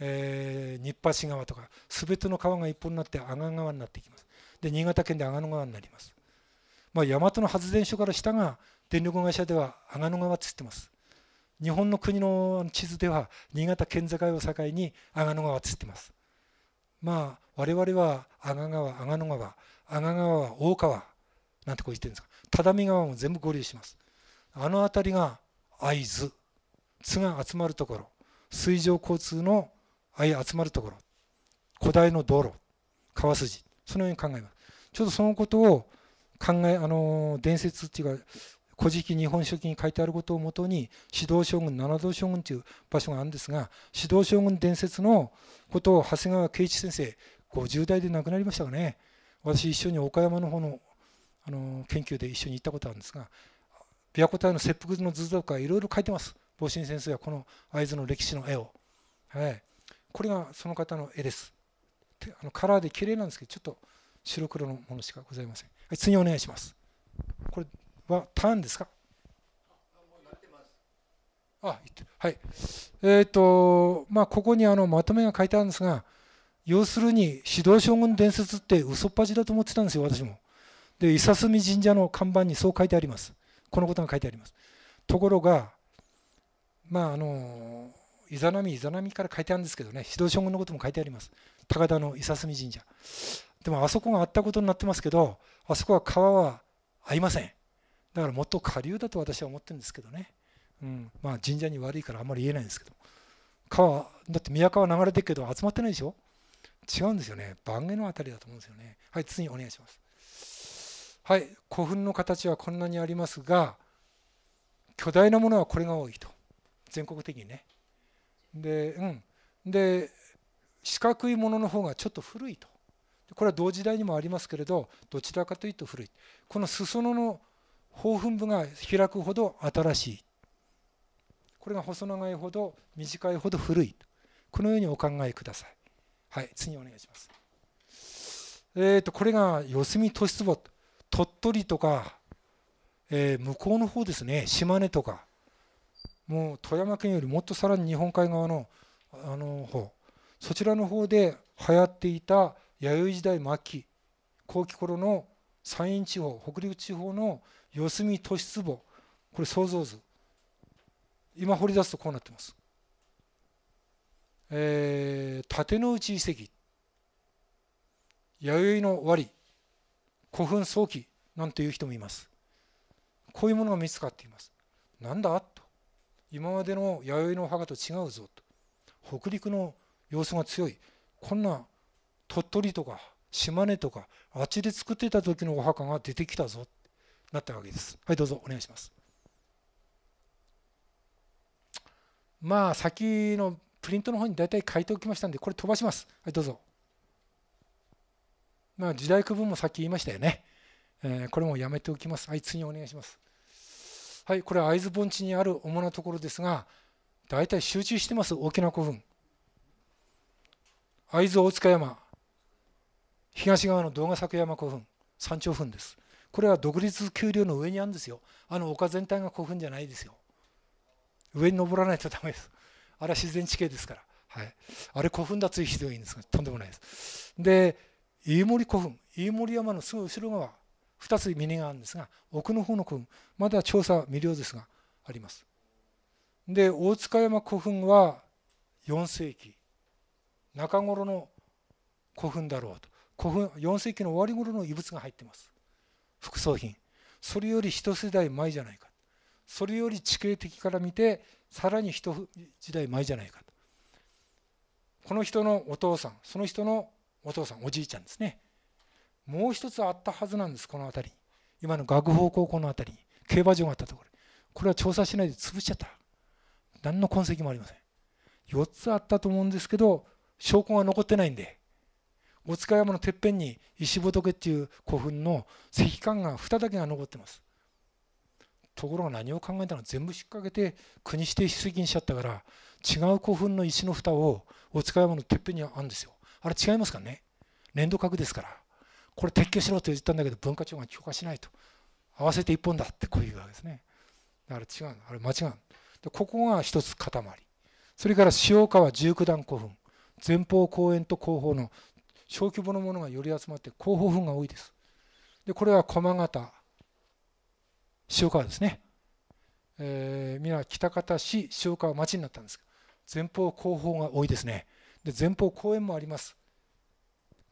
えー、日橋川とか全ての川が一本になって阿賀川になっていきますで新潟県で阿賀野川になります、まあ、大和の発電所から下が電力会社では阿賀野川って言ってます日本の国の地図では新潟県境を境に阿賀野川って言ってますまあ我々は阿賀川阿賀野川阿賀川は大川なんてこう言ってるんですか、只見川も全部合流しますあの辺りが会津津が集まるところ水上交通のあい集まるところ古代の道路川筋そのように考えますちょっとそのことを考えあの伝説っていうか「古事記日本書紀」に書いてあることをもとに指導将軍七道将軍という場所があるんですが指導将軍伝説のことを長谷川圭一先生50代で亡くなりましたがね私一緒に岡山の方のあの研究で一緒に行ったことあるんですが琵琶湖隊の切腹の図とかいろいろ書いてます。戊辰先生はこの会津の歴史の絵を、はい、これがその方の絵ですあのカラーで綺麗なんですけどちょっと白黒のものしかございません、はい、次お願いしますこれはターンですかあはいえっ、ー、とまあここにあのまとめが書いてあるんですが要するに指導将軍伝説って嘘っぱちだと思ってたんですよ私もで伊佐住神社の看板にそう書いてありますこのことが書いてありますところがまああのイザナミイザナミから書いてあるんですけどね指導将軍のことも書いてあります高田の伊佐隅神社でもあそこがあったことになってますけどあそこは川は合いませんだからもっと下流だと私は思ってるんですけどね、うん、まあ神社に悪いからあんまり言えないんですけど川だって宮川流れてるけど集まってないでしょ違うんですよね番下の辺りだと思うんですよねはい次お願いしますはい古墳の形はこんなにありますが巨大なものはこれが多いと全国的にねでうんで四角いものの方がちょっと古いとこれは同時代にもありますけれどどちらかというと古いこの裾野の方墳部が開くほど新しいこれが細長いほど短いほど古いこのようにお考えくださいはい次お願いしますえっ、ー、とこれが四隅都市壺鳥取とか、えー、向こうの方ですね島根とかもう富山県よりもっとさらに日本海側のあの方そちらの方で流行っていた弥生時代末期後期頃の山陰地方北陸地方の四隅都市壺これ想像図今掘り出すとこうなってます。えー、立の内遺跡弥生の終わり古墳早期なんていう人もいますこういうものが見つかっていますなんだ今までの弥生のお墓と違うぞと北陸の様子が強いこんな鳥取とか島根とかあっちで作ってた時のお墓が出てきたぞってなったわけですはいどうぞお願いしますまあ先のプリントの方に大体書いておきましたんでこれ飛ばしますはいどうぞまあ時代区分もさっき言いましたよね、えー、これもやめておきますはい次お願いしますはい、これは会津盆地にある主なところですが、大体集中してます、大きな古墳。会津大塚山、東側の動画作山古墳、山頂墳です。これは独立丘陵の上にあるんですよ。あの丘全体が古墳じゃないですよ。上に登らないとダメです。あれは自然地形ですから。はい、あれ古墳だという人がいいんですが、とんでもないです。で、飯森古墳、飯森山のすぐ後ろ側、2つ峰があるんですが奥の方の古墳まだ調査未了ですがありますで大塚山古墳は4世紀中頃の古墳だろうと古墳4世紀の終わり頃の遺物が入ってます副葬品それより一世代前じゃないかそれより地形的から見てさらに一時代前じゃないかとこの人のお父さんその人のお父さんおじいちゃんですねもう一つあったはずなんですこの辺り今の学法高校の辺り競馬場があったところこれは調査しないで潰しちゃった何の痕跡もありません4つあったと思うんですけど証拠が残ってないんで大塚山のてっぺんに石仏っていう古墳の石棺が2だけが残ってますところが何を考えたの全部引っ掛けて国指定出跡にしちゃったから違う古墳の石の蓋を大塚山のてっぺんにあるんですよあれ違いますからね粘土核ですからこれ撤去しろと言ったんだけど文化庁が許可しないと合わせて一本だってこういうわけですねだから違うあれ間違うでここが一つ塊それから塩川十九段古墳前方後円と後方の小規模のものがより集まって後方墳が多いですでこれは駒形塩川ですねえー、皆北方市塩川町になったんです前方後方が多いですねで前方後円もあります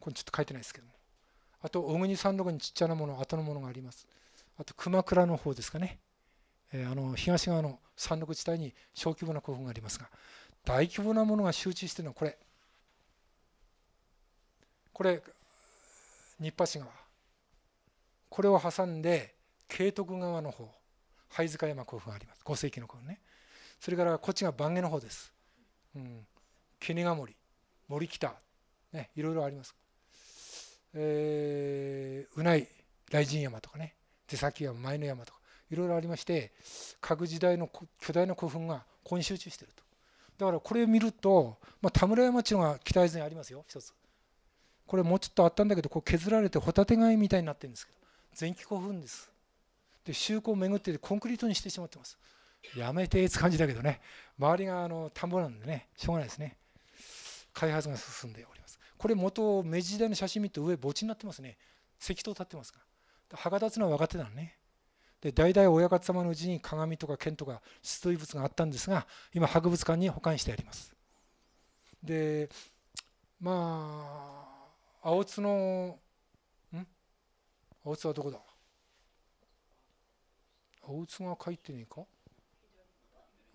これちょっと書いてないですけどもあと小国山麓にちっちゃなもの後のものがありますあと熊倉の方ですかね、えー、あの東側の山麓地帯に小規模な古墳がありますが大規模なものが集中しているのはこれこれ新橋川これを挟んで慶徳川の方灰塚山古墳があります5世紀の古墳ねそれからこっちが番下の方です、うん、ケネガ森森北、ね、いろいろありますえうない雷神山とかね手先山前の山とかいろいろありまして各時代の巨大な古墳がここに集中してるとだからこれを見ると、まあ、田村山町が北会図にありますよ一つこれもうちょっとあったんだけどこう削られてホタテ貝みたいになってるんですけど前期古墳ですで周湖を巡ってコンクリートにしてしまってますやめてって感じだけどね周りがあの田んぼなんでねしょうがないですね開発が進んでおりますこれ元明治時代の写真見て上墓地になってますね石灯立ってますからが立つのは分かってたのねで代々親方様のうちに鏡とか剣とか出土遺物があったんですが今博物館に保管してありますでまあ青津のん青津はどこだ青津が書いてねえか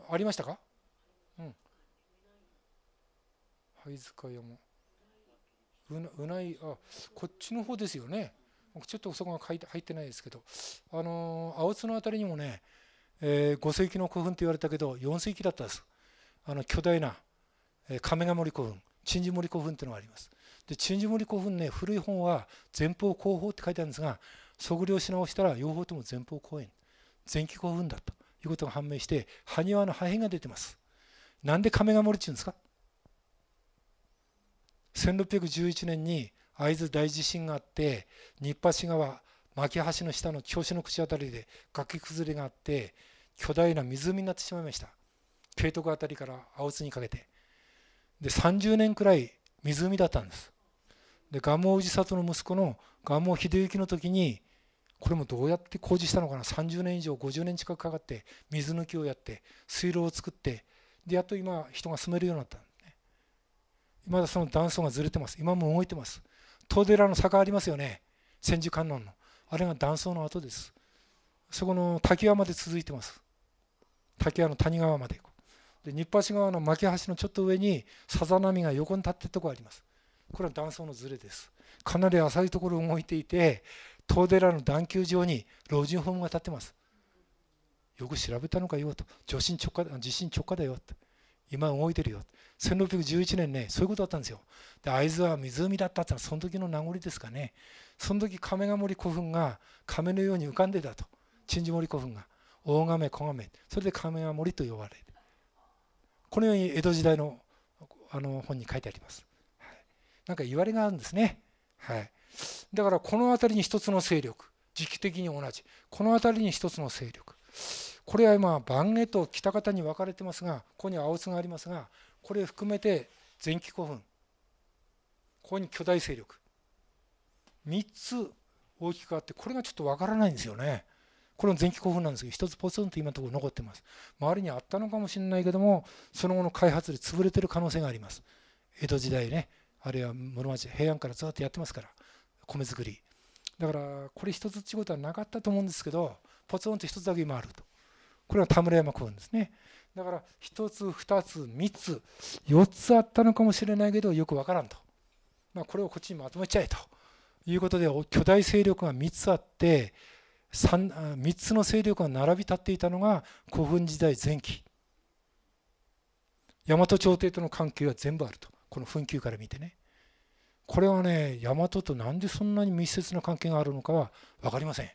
ありましたかうん灰塚山うないあこっちの方ですよねちょっとそこが入ってないですけどあの青津の辺りにもね、えー、5世紀の古墳と言われたけど4世紀だったんですあの巨大な、えー、亀ヶ森古墳鎮守森古墳っていうのがありますで鎮守森古墳ね古い本は前方後方って書いてあるんですが測量し直したら両方とも前方後円前期古墳だということが判明して埴輪の破片が出てますなんで亀ヶ森っていうんですか1611年に会津大地震があって新橋川牧橋の下の教師の口辺りで崖崩れがあって巨大な湖になってしまいました慶徳辺りから青津にかけてで30年くらい湖だったんですで蒲生氏里の息子の蒲生秀行の時にこれもどうやって工事したのかな30年以上50年近くかかって水抜きをやって水路を作ってでやっと今人が住めるようになったまだその断層がずれてます。今も動いてます。トデラの坂ありますよね。千手観音の。あれが断層の跡です。そこの滝川まで続いてます。滝川の谷川までで、日橋川の巻橋のちょっと上にさざ波が横に立ってるとこあります。これは断層のずれです。かなり浅いところ動いていて、東寺の段丘上に老人ホームが建ってます。よく調べたのかよと、地震直下地震直下だよって。今動いてるよ1611年ねそういうことだったんですよで会津は湖だったってのはその時の名残ですかねその時亀ヶ森古墳が亀のように浮かんでたと鎮守森古墳が大亀小亀それで亀ヶ森と呼ばれるこのように江戸時代のあの本に書いてあります、はい、なんか言われがあるんですねはいだからこの辺りに一つの勢力時期的に同じこの辺りに一つの勢力これは今番へと北方に分かれてますがここに青津がありますがこれ含めて前期古墳ここに巨大勢力3つ大きくあってこれがちょっと分からないんですよね。これも前期古墳なんですけど一つポツンと今のところ残ってます周りにあったのかもしれないけどもその後の開発で潰れてる可能性があります江戸時代ねあるいは室町平安からずっとやってますから米作りだからこれ一つってことはなかったと思うんですけどポツンと一つだけ今あるとこれは田村山古墳ですねだから1つ2つ3つ4つあったのかもしれないけどよくわからんと、まあ、これをこっちにまとめちゃえということで巨大勢力が3つあって 3, 3つの勢力が並び立っていたのが古墳時代前期大和朝廷との関係は全部あるとこの墳丘から見てねこれはね大和と何でそんなに密接な関係があるのかは分かりません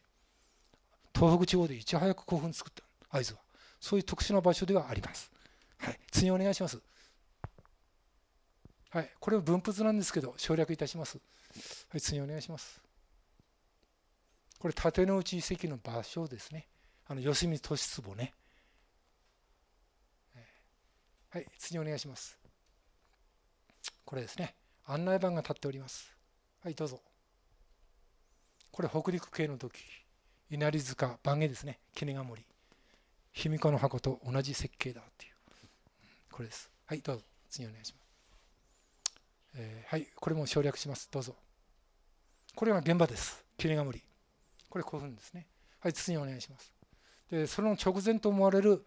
東北地方でいち早く古墳作った会津はそういう特殊な場所ではあります、はい、次お願いしますはいこれは分布図なんですけど省略いたしますはい次お願いしますこれ縦の内遺跡の場所ですねあの吉見利坪ねはい次お願いしますこれですね案内板が立っておりますはいどうぞこれ北陸系の時稲荷塚番下ですね杵ヶ森卑弥呼の箱と同じ設計だっていうこれですはいどうぞ次お願いしますえはいこれも省略しますどうぞこれが現場です霧ヶ森これこうするんですねはい次お願いしますでその直前と思われる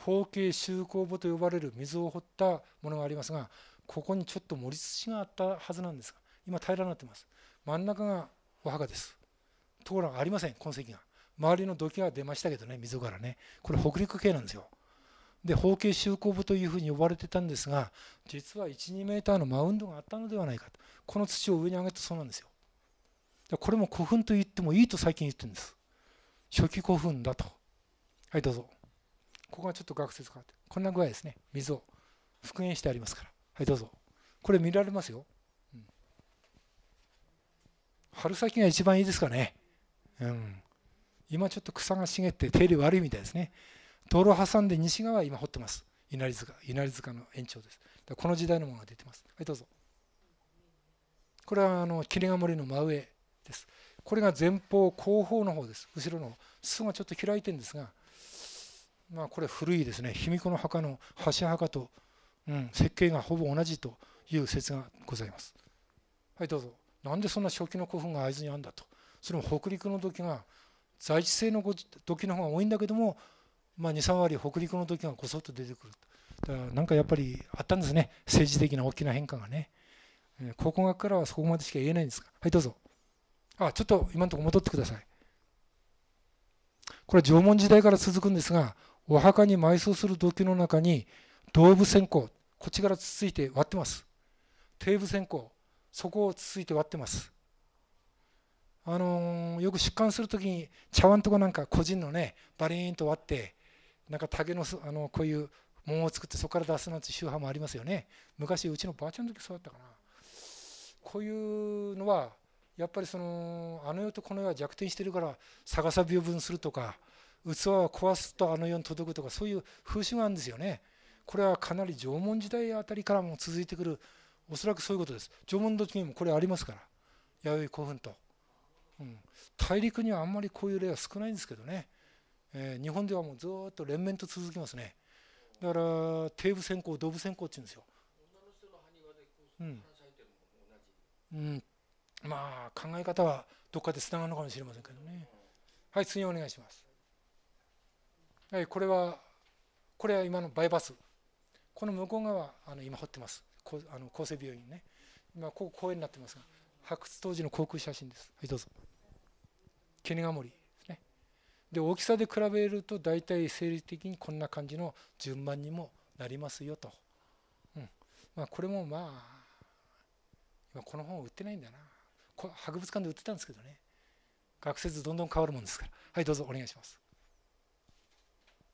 方形修行墓と呼ばれる水を掘ったものがありますがここにちょっと盛り土があったはずなんですが今平らになってます真ん中がお墓ですところがありません痕跡が周りの土器は出ましたけどね溝からねこれ北陸系なんですよで方形周行部というふうに呼ばれてたんですが実は12メーターのマウンドがあったのではないかとこの土を上に上げたそうなんですよこれも古墳と言ってもいいと最近言ってるんです初期古墳だとはいどうぞここがちょっと学説があってこんな具合ですね水を復元してありますからはいどうぞこれ見られますよ、うん、春先が一番いいですかねうん今ちょっと草が茂って手入れ悪いみたいですね道路挟んで西側今掘ってます稲荷塚稲荷塚の延長ですこの時代のものが出てますはいどうぞこれはあの霧ヶ森の真上ですこれが前方後方の方です後ろの巣がちょっと開いてるんですがまあこれ古いですね卑弥呼の墓の橋墓と、うん、設計がほぼ同じという説がございますはいどうぞなんでそんな初期の古墳が会津にあんだとそれも北陸の時が在地性の時の方が多いんだけども、まあ、23割北陸の時がこそっと出てくるとだからなんかやっぱりあったんですね政治的な大きな変化がね、え考古学からはそこまでしか言えないんですがはいどうぞあちょっと今のところ戻ってくださいこれ縄文時代から続くんですがお墓に埋葬する土器の中に動部線香こっちからつついて割ってます底部線香そこをつついて割ってますあのー、よく出棺するときに茶碗とかなんか個人のねバリーンと割ってなんか竹のあのこういう門を作ってそこから出すなんて宗派もありますよね昔うちのばあちゃんの時そうだったかなこういうのはやっぱりそのあの世とこの世は弱点してるから逆さびを分するとか器を壊すとあの世に届くとかそういう風習があるんですよねこれはかなり縄文時代あたりからも続いてくるおそらくそういうことです縄文の時にもこれありますから弥生古墳とうん、大陸にはあんまりこういう例は少ないんですけどね、えー、日本ではもうずっと連綿と続きますねだから低部線香ドブ線香って言うんですよ、うんうん、まあ考え方はどっかでつながるのかもしれませんけどねはい次お願いしますはいこれはこれは今のバイパスこの向こう側あの今掘ってますあの厚生病院ね今ここ公園になってますが発掘当時の航空写真ですはいどうぞケニガモリですねで大きさで比べると大体生理的にこんな感じの順番にもなりますよと、うんまあ、これもまあ今この本売ってないんだなこ博物館で売ってたんですけどね学説どんどん変わるもんですからはいどうぞお願いします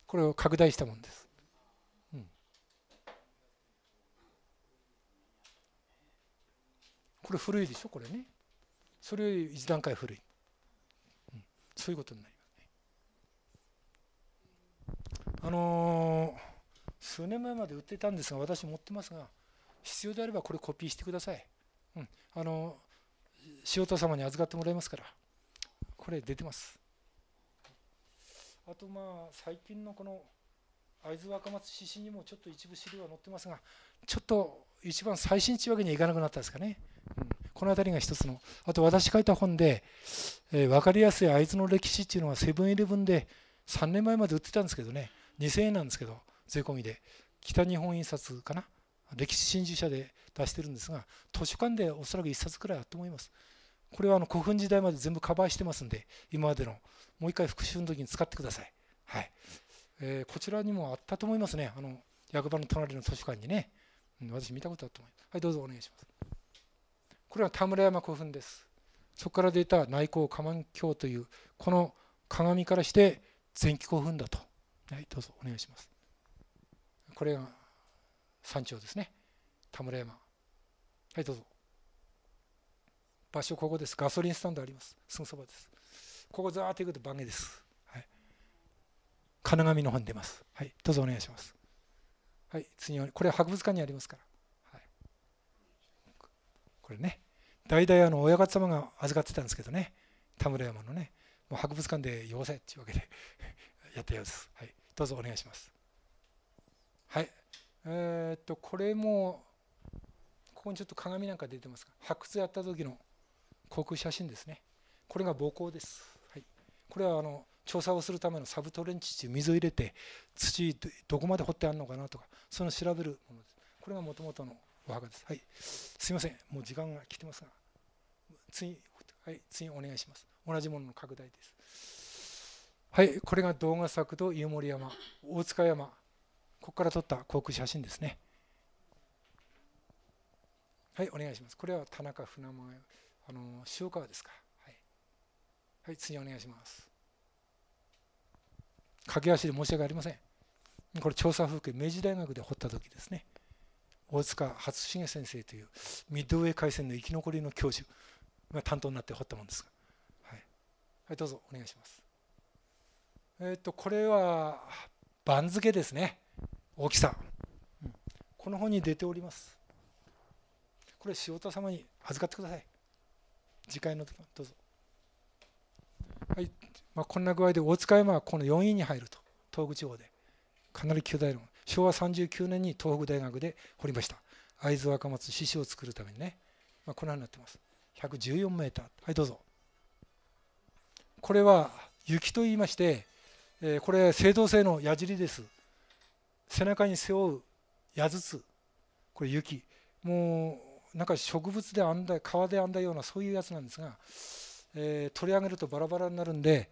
これを拡大したもんです、うん、これ古いでしょこれねそれより一段階古いそういうことになりますね。あのー、数年前まで売ってたんですが私持ってますが必要であればこれコピーしてください。うん、あのー、塩田様に預かってもらいますからこれ出てます。あとまあ最近のこの会津若松獅子にもちょっと一部資料は載ってますがちょっと一番最新値わけにはいかなくなったんですかねこの辺りが一つのあと私書いた本で、えー、分かりやすい会津の歴史っていうのはセブンイレブンで3年前まで売ってたんですけどね2000円なんですけど税込みで北日本印刷かな歴史新宿社で出してるんですが図書館でおそらく1冊くらいあると思いますこれはあの古墳時代まで全部カバーしてますんで今までのもう一回復習の時に使ってくださいはい、えー、こちらにもあったと思いますねあの役場の隣の図書館にね、うん、私見たことあると思いますはいどうぞお願いしますこれは田村山古墳ですそこから出た内向河満鏡というこの鏡からして前期古墳だとはいどうぞお願いしますこれが山頂ですね田村山はいどうぞ場所ここですガソリンスタンドありますすぐそばですここざーっと行くと番ゲです、はい、金紙の本出ますはいどうぞお願いしますはい次はこれ博物館にありますからこれね代々あの親方様が預かってたんですけどね田村山のねもう博物館で汚せっていうわけで <laughs> やったようです、はい、どうぞお願いしますはいえー、っとこれもここにちょっと鏡なんか出てますが発掘やった時の航空写真ですねこれが膀胱です、はい、これはあの調査をするためのサブトレンチっていう水を入れて土どこまで掘ってあるのかなとかそういうのを調べるものですこれがもともとのお墓です。はい。すいません。もう時間が来てますが、次、はい、次お願いします。同じものの拡大です。はい、これが動画作と湯森山、大塚山、ここから撮った航空写真ですね。はい、お願いします。これは田中船間、あの塩川ですか。はい、はい、次お願いします。駆け足で申し訳ありません。これ調査風景、明治大学で掘った時ですね。大塚初重先生というミッドウェー海戦の生き残りの教授が担当になって掘ったものですが、はい、はい、どうぞお願いします。えっとこれは番付ですね大きさ、うん、この本に出ておりますこれ塩田様に預かってください次回の時どうぞはいまあ、こんな具合で大塚山はこの4位に入ると東北地方でかなり巨大論昭和39年に東北大学で掘りました会津若松獅子を作るためにね、まあ、このようになってます114メーターはいどうぞこれは雪と言いまして、えー、これ青銅製の矢尻です背中に背負う矢筒これ雪もうなんか植物で編んだ皮で編んだようなそういうやつなんですが、えー、取り上げるとバラバラになるんで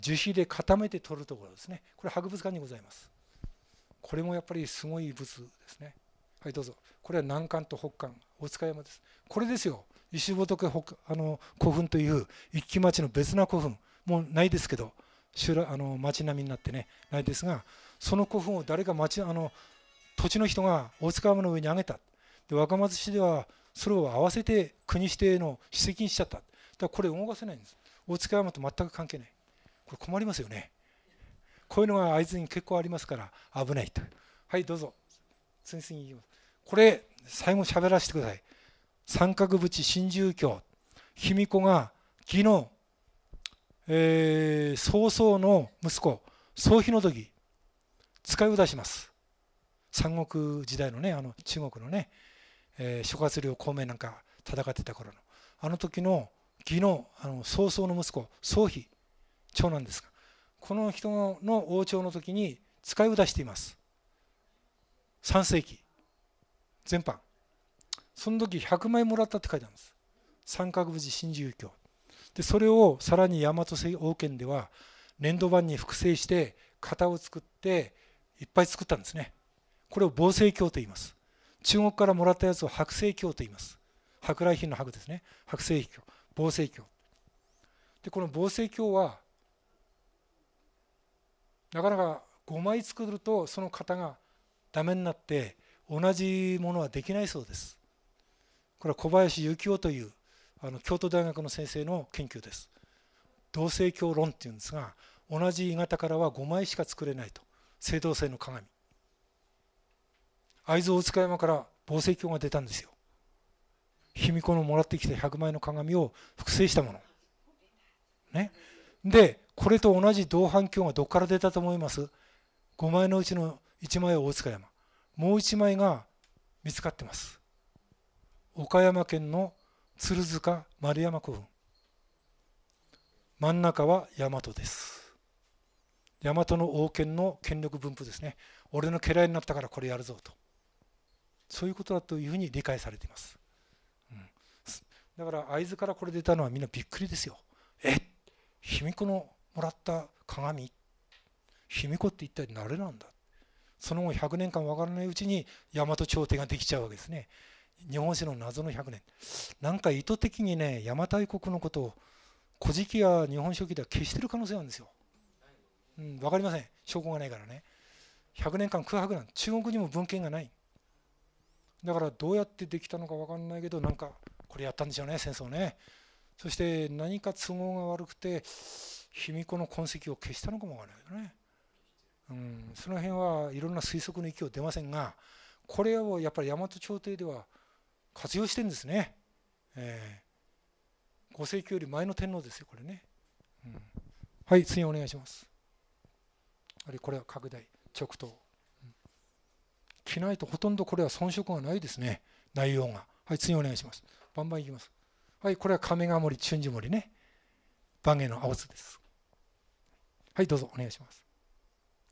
樹皮で固めて取るところですねこれ博物館にございますこれもやっぱりすごい仏ですねはいどうぞこれは南関と北関大塚山ですこれですよ石仏あの古墳という一騎町の別な古墳もうないですけどあの町並みになってねないですがその古墳を誰か町あの土地の人が大塚山の上に上げたで若松市ではそれを合わせて国指定の史跡にしちゃっただからこれ動かせないんです大塚山と全く関係ないこれ困りますよねこういうのが会津に結構ありますから危ないとはいどうぞ先生に言いますこれ最後喋らせてください三角淵新住居卑弥呼が昨日、えー、曹操の息子曹丕の時使いを出します三国時代のねあの中国のね、えー、諸葛亮孔明なんか戦ってた頃のあの時の義のあの曹操の息子曹丕長男ですがこの人の王朝の時に使いを出しています3世紀全般その時100枚もらったって書いてあるんです三角富士新自由教でそれをさらに大和王権では粘土板に複製して型を作っていっぱい作ったんですねこれを防政教と言います中国からもらったやつを白政教と言います舶来品の白ですね白政教防政教でこの防成教はなかなか5枚作るとその型がダメになって同じものはできないそうですこれは小林幸雄というあの京都大学の先生の研究です同性鏡論っていうんですが同じ鋳型からは5枚しか作れないと正同性の鏡会津大塚山から防性鏡が出たんですよ卑弥呼のもらってきた100枚の鏡を複製したものねでこれと同じ同伴響がどこから出たと思います5枚のうちの1枚は大塚山もう1枚が見つかってます岡山県の鶴塚丸山古墳真ん中は大和です大和の王権の権力分布ですね俺の家来になったからこれやるぞとそういうことだというふうに理解されています、うん、だから会津からこれ出たのはみんなびっくりですよ卑弥呼のもらった鏡卑弥呼って一体誰なんだその後100年間わからないうちに大和朝廷ができちゃうわけですね日本史の謎の100年なんか意図的にね邪馬台国のことを「古事記」や「日本書紀」では消してる可能性なんですよ、うん、分かりません証拠がないからね100年間空白なん中国にも文献がないだからどうやってできたのか分かんないけどなんかこれやったんでしょうね戦争ねそして何か都合が悪くて卑弥呼の痕跡を消したのかもわからないけどね、うん、その辺はいろんな推測の域を出ませんがこれをやっぱり大和朝廷では活用してんですね、えー、5世紀より前の天皇ですよこれね、うん、はい次お願いしますあれこれは拡大直刀、着ないとほとんどこれは遜色がないですね内容がはい次お願いしますバンバンいきますはい、これは亀ヶ森、春樹森ね。番芸の青津です。はい、どうぞお願いします。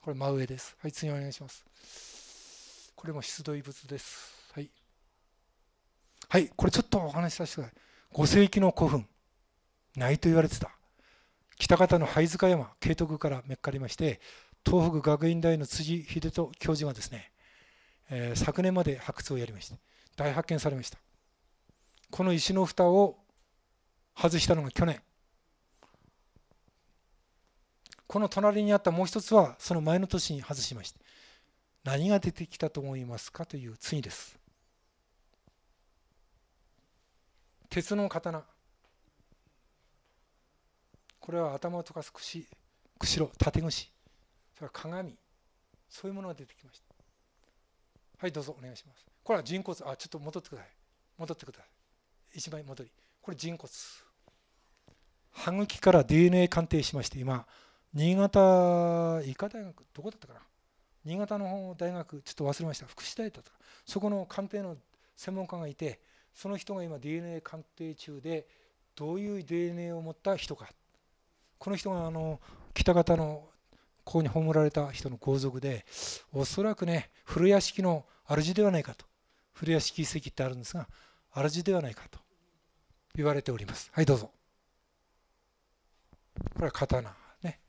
これ真上です。はい、次お願いします。これも出土遺物です。はい。はい、これちょっとお話しさせてください。5世紀の古墳、ないと言われてた。北方の灰塚山、慶徳からめっかりまして、東北学院大の辻秀人教授がですね、えー、昨年まで発掘をやりまして、大発見されました。この石の蓋を外したのが去年この隣にあったもう一つはその前の年に外しました何が出てきたと思いますかという次です鉄の刀これは頭を溶かす串釧路縦串それから鏡そういうものが出てきましたはいどうぞお願いしますこれは人骨あちょっと戻ってください戻ってください1枚戻りこれ人骨歯茎から DNA 鑑定しまして今新潟医科大学どこだったかな新潟の大学ちょっと忘れました福祉大だったそこの鑑定の専門家がいてその人が今 DNA 鑑定中でどういう DNA を持った人かこの人があの北方のここに葬られた人の皇族でおそらくね古屋敷の主ではないかと古屋敷遺跡ってあるんですが主ではないかと言われておりますはいどうぞこれは刀ね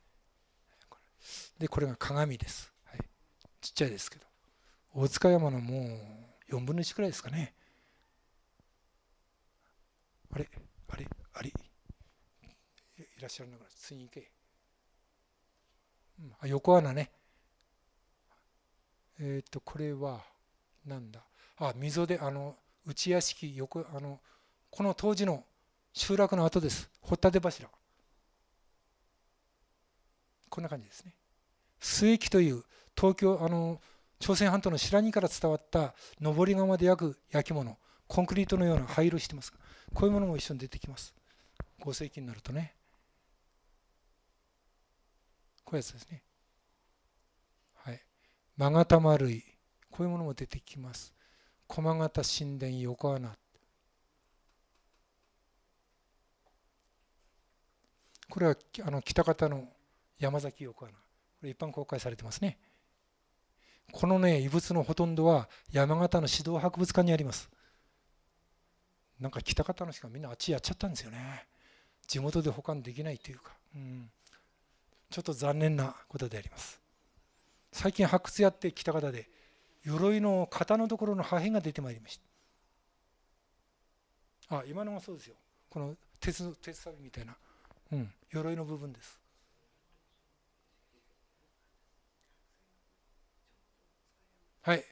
でこれが鏡です、はい、ちっちゃいですけど大塚山のもう4分の1くらいですかねあれあれあれいらっしゃらなくなっ行け、うん、あ横穴ねえっ、ー、とこれはなんだあ溝であの内屋敷横あのこの当時の集落の跡です掘立柱こんな感じですね末期という東京あの朝鮮半島の白木から伝わった上り窯で焼く焼き物コンクリートのような灰色してますこういうものも一緒に出てきます5世紀になるとねこういうやつですねはい勾玉類こういうものも出てきます駒形神殿横穴これはあの北方の山崎横穴これ一般公開されてますねこのね遺物のほとんどは山形の指導博物館にありますなんか北方の人がみんなあっちやっちゃったんですよね地元で保管できないというか、うん、ちょっと残念なことであります最近発掘やって北方で鎧の型のところの破片が出てまいりましたあ今のがそうですよこの鉄鉄サビみたいなうん、鎧の部分です。はい、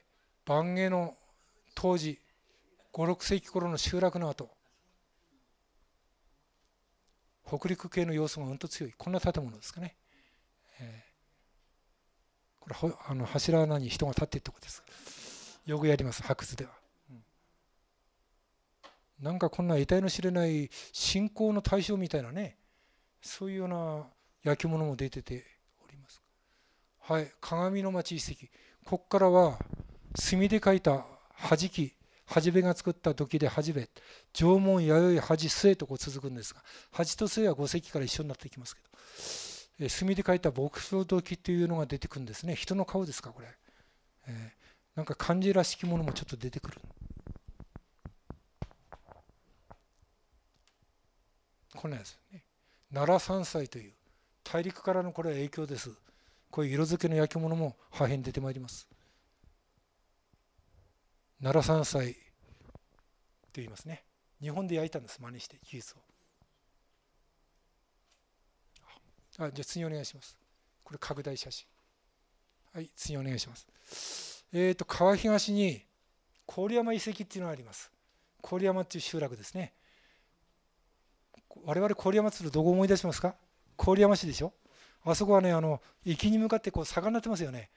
晩下の当時56世紀頃の集落の跡北陸系の要素がうんと強いこんな建物ですかね、えー、これあの柱穴に人が立っているとこですよくやります発掘では、うん、なんかこんな得体の知れない信仰の対象みたいなねそういうような焼き物も出てております。はい、鏡の町遺跡。ここからは墨で描いた弾き、はべが作った土器ではべ、縄文弥生恥末とこう続くんですが、恥と末は五世紀から一緒になってきますけど、え墨で描いた牧草土器というのが出てくるんですね。人の顔ですか、これ。えー、なんか漢字らしきものもちょっと出てくる。こんなやつね。奈良山菜という大陸からのこれは影響ですこういう色付けの焼き物も破片出てまいります奈良山菜と言いますね日本で焼いたんです真似して技術をあじゃあ次お願いしますこれ拡大写真はい次お願いしますえっ、ー、と川東に郡山遺跡っていうのがあります郡山っていう集落ですね我々郡山鶴どこ思い出しますか郡山市でしょあそこはねあの駅に向かってこう坂になってますよね、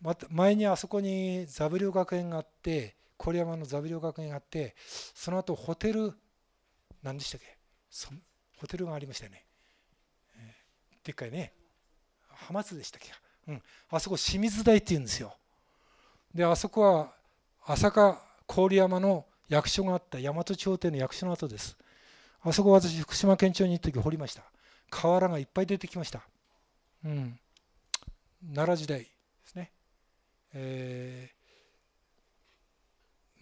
ま、前にあそこに座布陵学園があって郡山の座布寮学園があってその後ホテル何でしたっけホテルがありましたよね、えー、でっかいね浜津でしたっけ、うん、あそこ清水台っていうんですよであそこは朝霞郡山の役所があった大和朝廷の役所の跡ですあそこ私福島県庁に行った時掘りました瓦がいっぱい出てきましたうん奈良時代ですねえ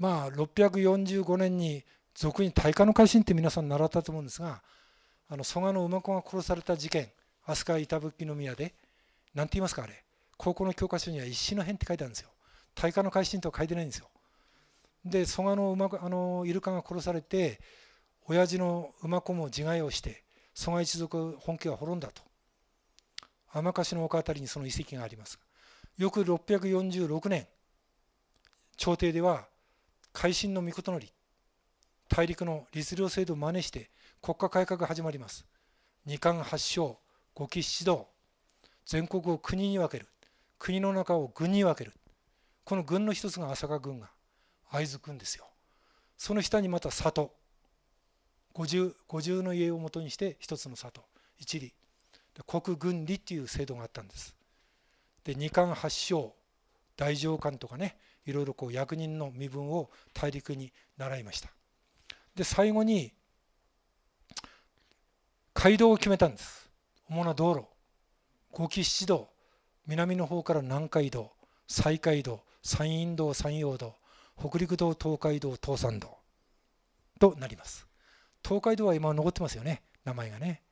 ー、まあ645年に俗に大化の改新って皆さん習ったと思うんですがあの蘇我の馬子が殺された事件飛鳥板吹宮で何て言いますかあれ高校の教科書には一種の変って書いてあるんですよ大化の改新とは書いてないんですよで蘇我の馬あのイルカが殺されて親父の馬子も自害をして蘇我一族本家は滅んだと甘しの丘辺りにその遺跡があります翌646年朝廷では改新の御事り大陸の律令制度を真似して国家改革が始まります二冠八将五期七道全国を国に分ける国の中を軍に分けるこの軍の一つが朝霞軍が会津軍ですよその下にまた里五重五0の家をもとにして一つの里一里国軍理っていう制度があったんです。で二冠八将大上官とかねいろいろこう役人の身分を大陸に習いました。で最後に街道を決めたんです。主な道路五木七道南の方から南海道西海道山陰道山陽道北陸道東海道東山道となります。東海道は今残ってますよね名前がね、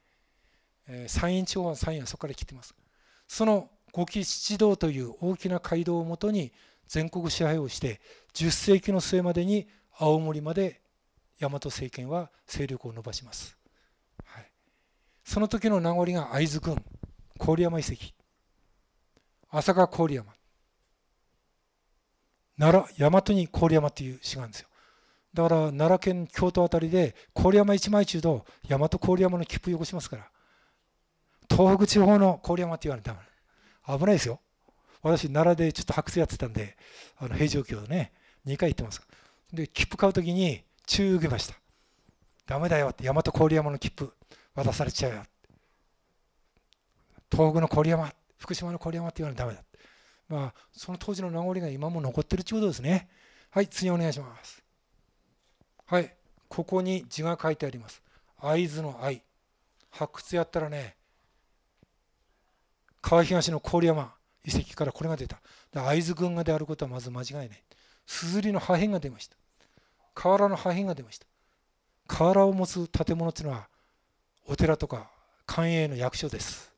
えー、山陰地方は山陰はそこから来てますその五木七道という大きな街道をもとに全国支配をして10世紀の末までに青森まで大和政権は勢力を伸ばします、はい、その時の名残が会津郡、郡山遺跡朝霞郡山奈良大和に郡山という市があるんですよだから奈良県京都辺りで郡山一枚中と大和郡山の切符汚しますから東北地方の郡山って言われた危ないですよ私奈良でちょっと白水やってたんであの平城京ね2回行ってますで切符買う時に注意受けましたダメだよって大和郡山の切符渡されちゃうよ東北の郡山福島の郡山って言われたらダメだまあその当時の名残が今も残ってるってことですねはい次お願いしますはい、ここに字が書いてあります。会津の愛。発掘やったらね、川東の郡山遺跡からこれが出た。会津軍がであることはまず間違いない。硯の破片が出ました。瓦の破片が出ました。瓦を持つ建物というのはお寺とか官営の役所です。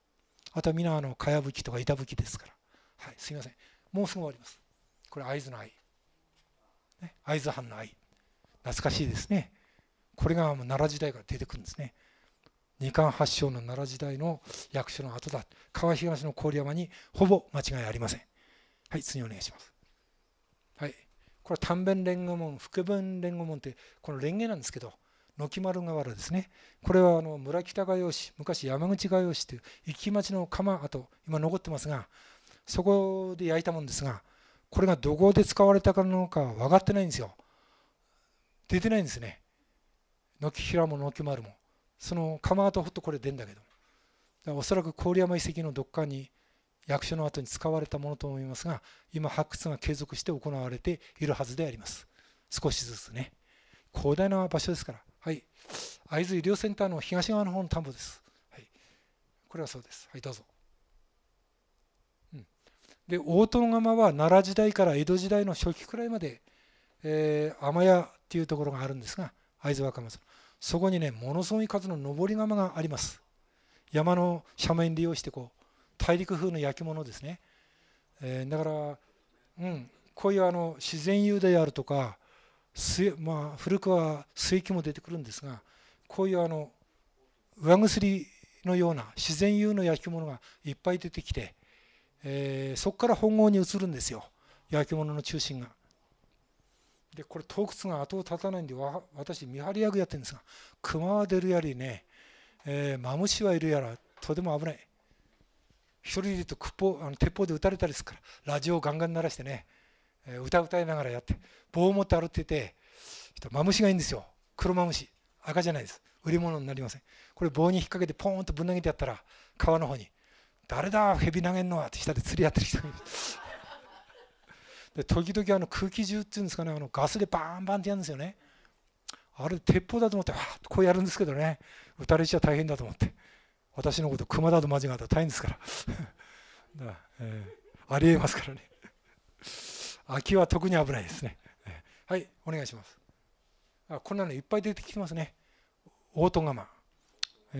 あとは皆のかやぶきとか板ぶきですから。はい、すみません。もうすぐ終わります。これ会津の愛。ね、会津藩の愛。懐かしいですねこれがもう奈良時代から出てくるんですね二冠発祥の奈良時代の役所の跡だ川東の郡山にほぼ間違いありませんはい次お願いしますはいこれは短弁連合門副弁連合門ってこの連芸なんですけど軒丸河原ですねこれはあの村北画用紙昔山口画用紙という行き町の釜跡今残ってますがそこで焼いたもんですがこれがどこで使われたかのかは分かってないんですよ出てないんですね軒平も軒丸もその釜跡ほっとこれ出んだけどおそらく郡山遺跡のどっかに役所の後に使われたものと思いますが今発掘が継続して行われているはずであります少しずつね広大な場所ですからはい会津医療センターの東側の方の田んぼです、はい、これはそうですはいどうぞで大殿釜は奈良時代から江戸時代の初期くらいまで、えー、天谷っていうところがあるんですが会津若松そこにねものすごい数の上り窯があります山の斜面利用してこう大陸風の焼き物ですね、えー、だから、うん、こういうあの自然油であるとかまあ、古くは水気も出てくるんですがこういうあの上薬のような自然油の焼き物がいっぱい出てきて、えー、そこから本郷に移るんですよ焼き物の中心が。でこれ洞窟が後を絶たないんで私見張り役やってるんですが熊は出るやりね、えー、マムシはいるやらとても危ない一人でいるとあの鉄砲で撃たれたりするからラジオをガンガン鳴らしてね、えー、歌歌いながらやって棒を持って歩いててマムシがいいんですよ黒マムシ赤じゃないです売り物になりませんこれ棒に引っ掛けてポーンとぶん投げてやったら川の方に「誰だ蛇投げんのは」って下で釣り合ってる人がいるで時々あの空気銃っていうんですかねあのガスでバンバンってやるんですよねあれ鉄砲だと思ってわーっとこうやるんですけどね撃たれちゃ大変だと思って私のこと熊だと間違ったら大変ですからだ、<laughs> えー、ありえますからね <laughs> 秋は特に危ないですね、えー、はいお願いしますあこんなのいっぱい出てきてますね大戸釜、え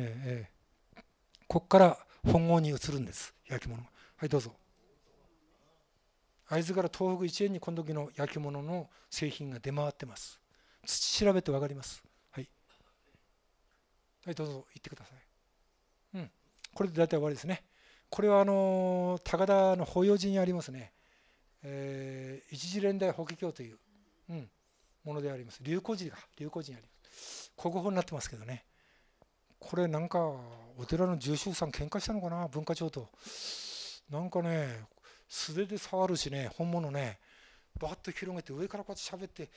ーえー、ここから本郷に移るんです焼き物はいどうぞ会津から東北一円にこの時の焼き物の製品が出回ってます土調べて分かりますはいはいどうぞ行ってくださいうんこれで大体終わりですねこれはあの高田の法要寺にありますね、えー、一次連代法華経という、うん、ものであります流行寺が流行寺にあります国宝になってますけどねこれなんかお寺の住職さん喧嘩したのかな文化庁となんかね素手で触るしね本物ねバッと広げて上からこうやって喋って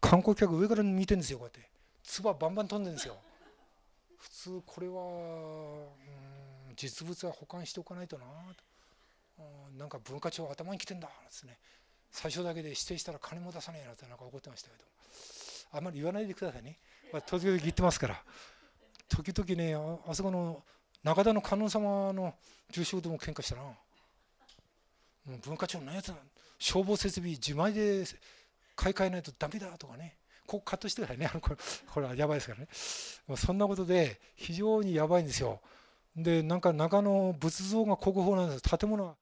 観光客上から見てるんですよこうやって唾バンバン飛んでるんですよ普通これはうん実物は保管しておかないとなと、うん、なんか文化庁頭にきてんだですね最初だけで指定したら金も出さねえなってなんか怒ってましたけどあんまり言わないでくださいね、まあ、時々言ってますから時々ねあそこの中田の観音様の住職とも喧嘩したな。文化庁のやつ消防設備自前で買い替えないとダメだとかねここカットしてくださいねあのこれこれはやばいですからね、そんなことで非常にやばいんですよでなんか中の仏像が国宝なんです建物は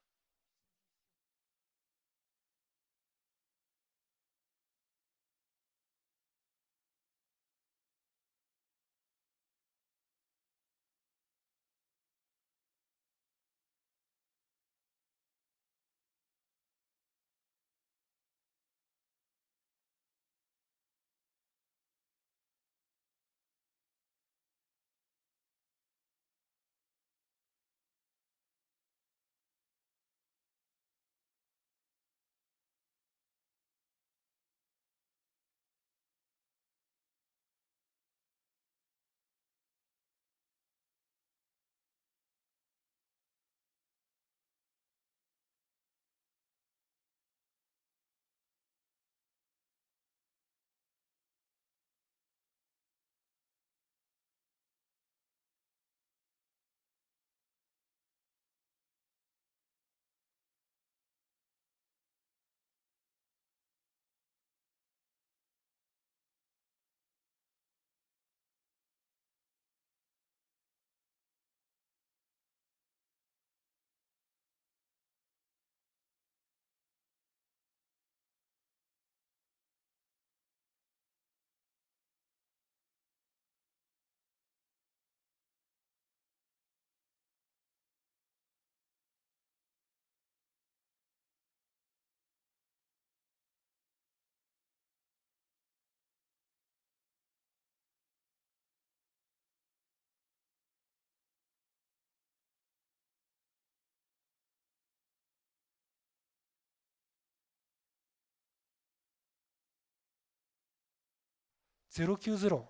090、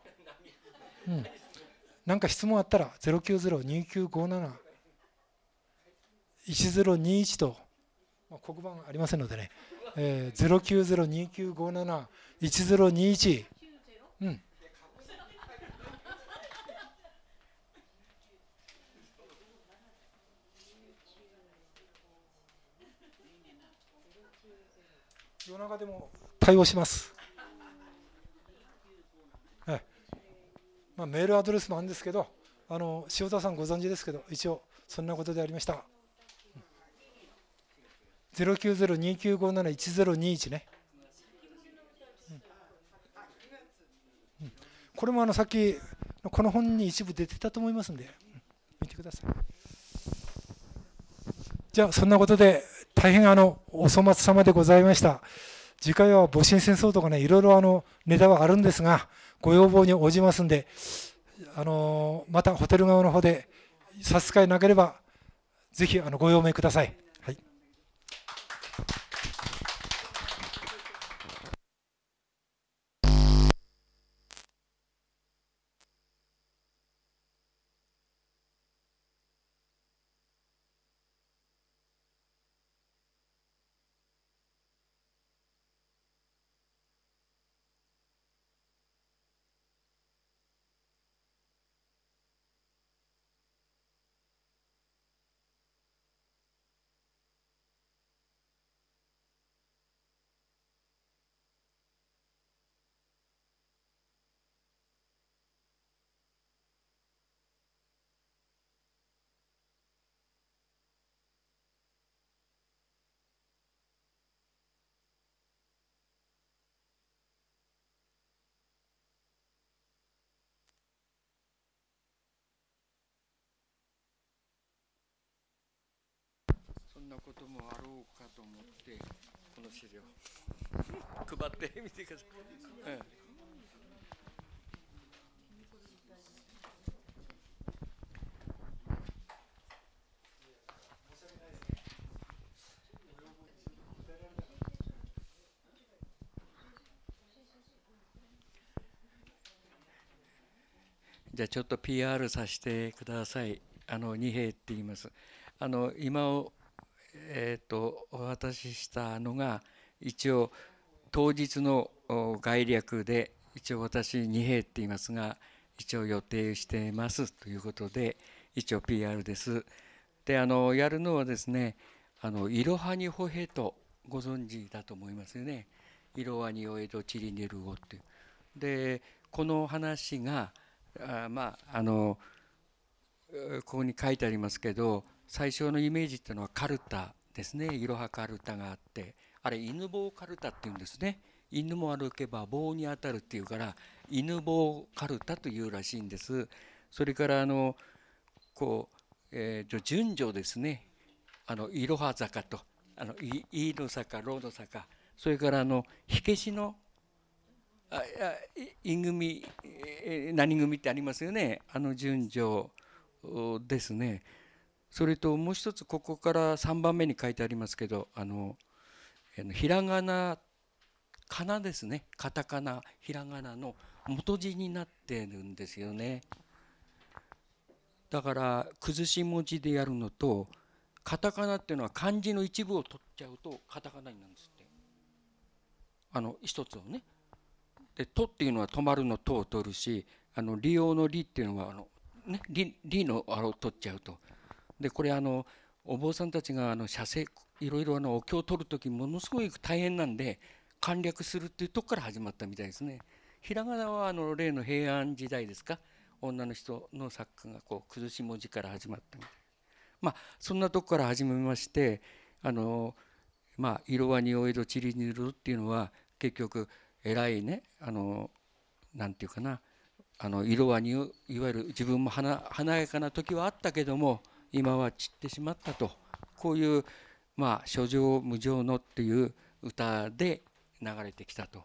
うん、なんか質問あったら09029571021と、まあ、黒板ありませんのでね、えー、09029571021うん夜中でも対応します。まあ、メールアドレスもあるんですけどあの塩田さんご存知ですけど一応そんなことでありました、うん、09029571021ね、うん、これもあのさっきこの本に一部出てたと思いますんで、見てくださいじゃあそんなことで大変あのお粗末様でございました次回は戊辰戦争とかねいろいろあのネタはあるんですがご要望に応じますんで、あのまたホテル側の方で差し支えなければ、ぜひあのご用命ください。んなこともあろうかと思ってこの資料 <laughs> 配ってみてください。ええじゃあちょっと PR させてください。あの二兵って言います。あの今をえーと、お渡ししたのが一応当日の概略で一応私二兵って言いますが一応予定してますということで一応 PR です。であのやるのはですね「あのいろはにほへと」ご存知だと思いますよね。いろはにおえとちりねるをっていう。でこの話があまああのここに書いてありますけど最初のイメージっていうのはカルタですねいろはカルタがあってあれ犬棒カルタっていうんですね犬も歩けば棒に当たるっていうから犬棒カルタというらしいんですそれからあのこう、えー、順序ですねあのいろは坂とあのいいの坂ろうの坂それからあの火消しのあい組何組ってありますよねあの順序ですねそれともう一つここから3番目に書いてありますけどあのひらがなかなですねカタカナひらがなの元字になってるんですよねだから崩し文字でやるのとカタカナっていうのは漢字の一部を取っちゃうとカタカナになるんですってあの一つをねで「と」っていうのは止まるの「と」を取るしあの利用の「利」っていうのはあの、ね、利「利」の「あ」を取っちゃうとでこれあのお坊さんたちがあの写生いろいろあのお経を取る時ものすごく大変なんで簡略するっていうとこから始まったみたいですね。ひらがなはあの例の平安時代ですか女の人の作家がこう崩し文字から始まったみたいまあそんなとこから始めましてあのまあ色は匂いどちりにいるっていうのは結局偉いねあのなんていうかなあの色はにいわゆる自分も華やかな時はあったけども今は散ってしまったとこういうまあ諸情無常のっていう歌で流れてきたと。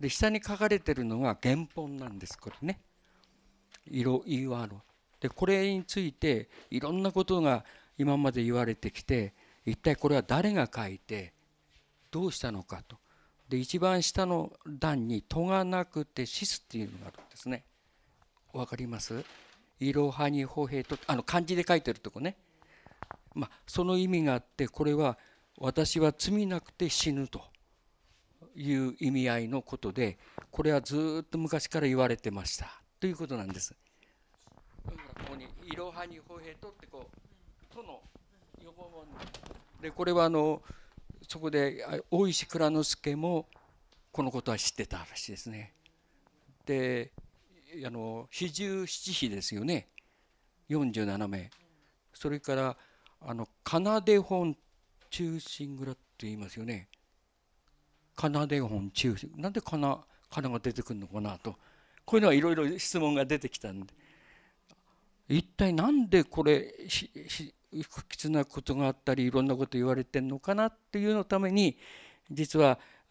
で下に書かれてるのが原本なんですこれね。色言わろでこれについていろんなことが今まで言われてきて一体これは誰が書いてどうしたのかと。で一番下の段に「とがなくて死す」っていうのがあるんですね。わかりますいろはにほへとあの漢字で書いてるとこね、まあ、その意味があってこれは私は罪なくて死ぬという意味合いのことでこれはずっと昔から言われてましたということなんです。ここに「いろはにほへと」ってこう「と」の予も文でこれはあのそこで大石蔵之介もこのことは知ってたらしいですね。であの四十七碑ですよね47名それからあの奏で本中心蔵って言いますよね奏で本中心なんで奏奏かなが出てくるのかなとこういうのはいろいろ質問が出てきたんで一体何でこれ不吉なことがあったりいろんなこと言われてんのかなっていうのために実は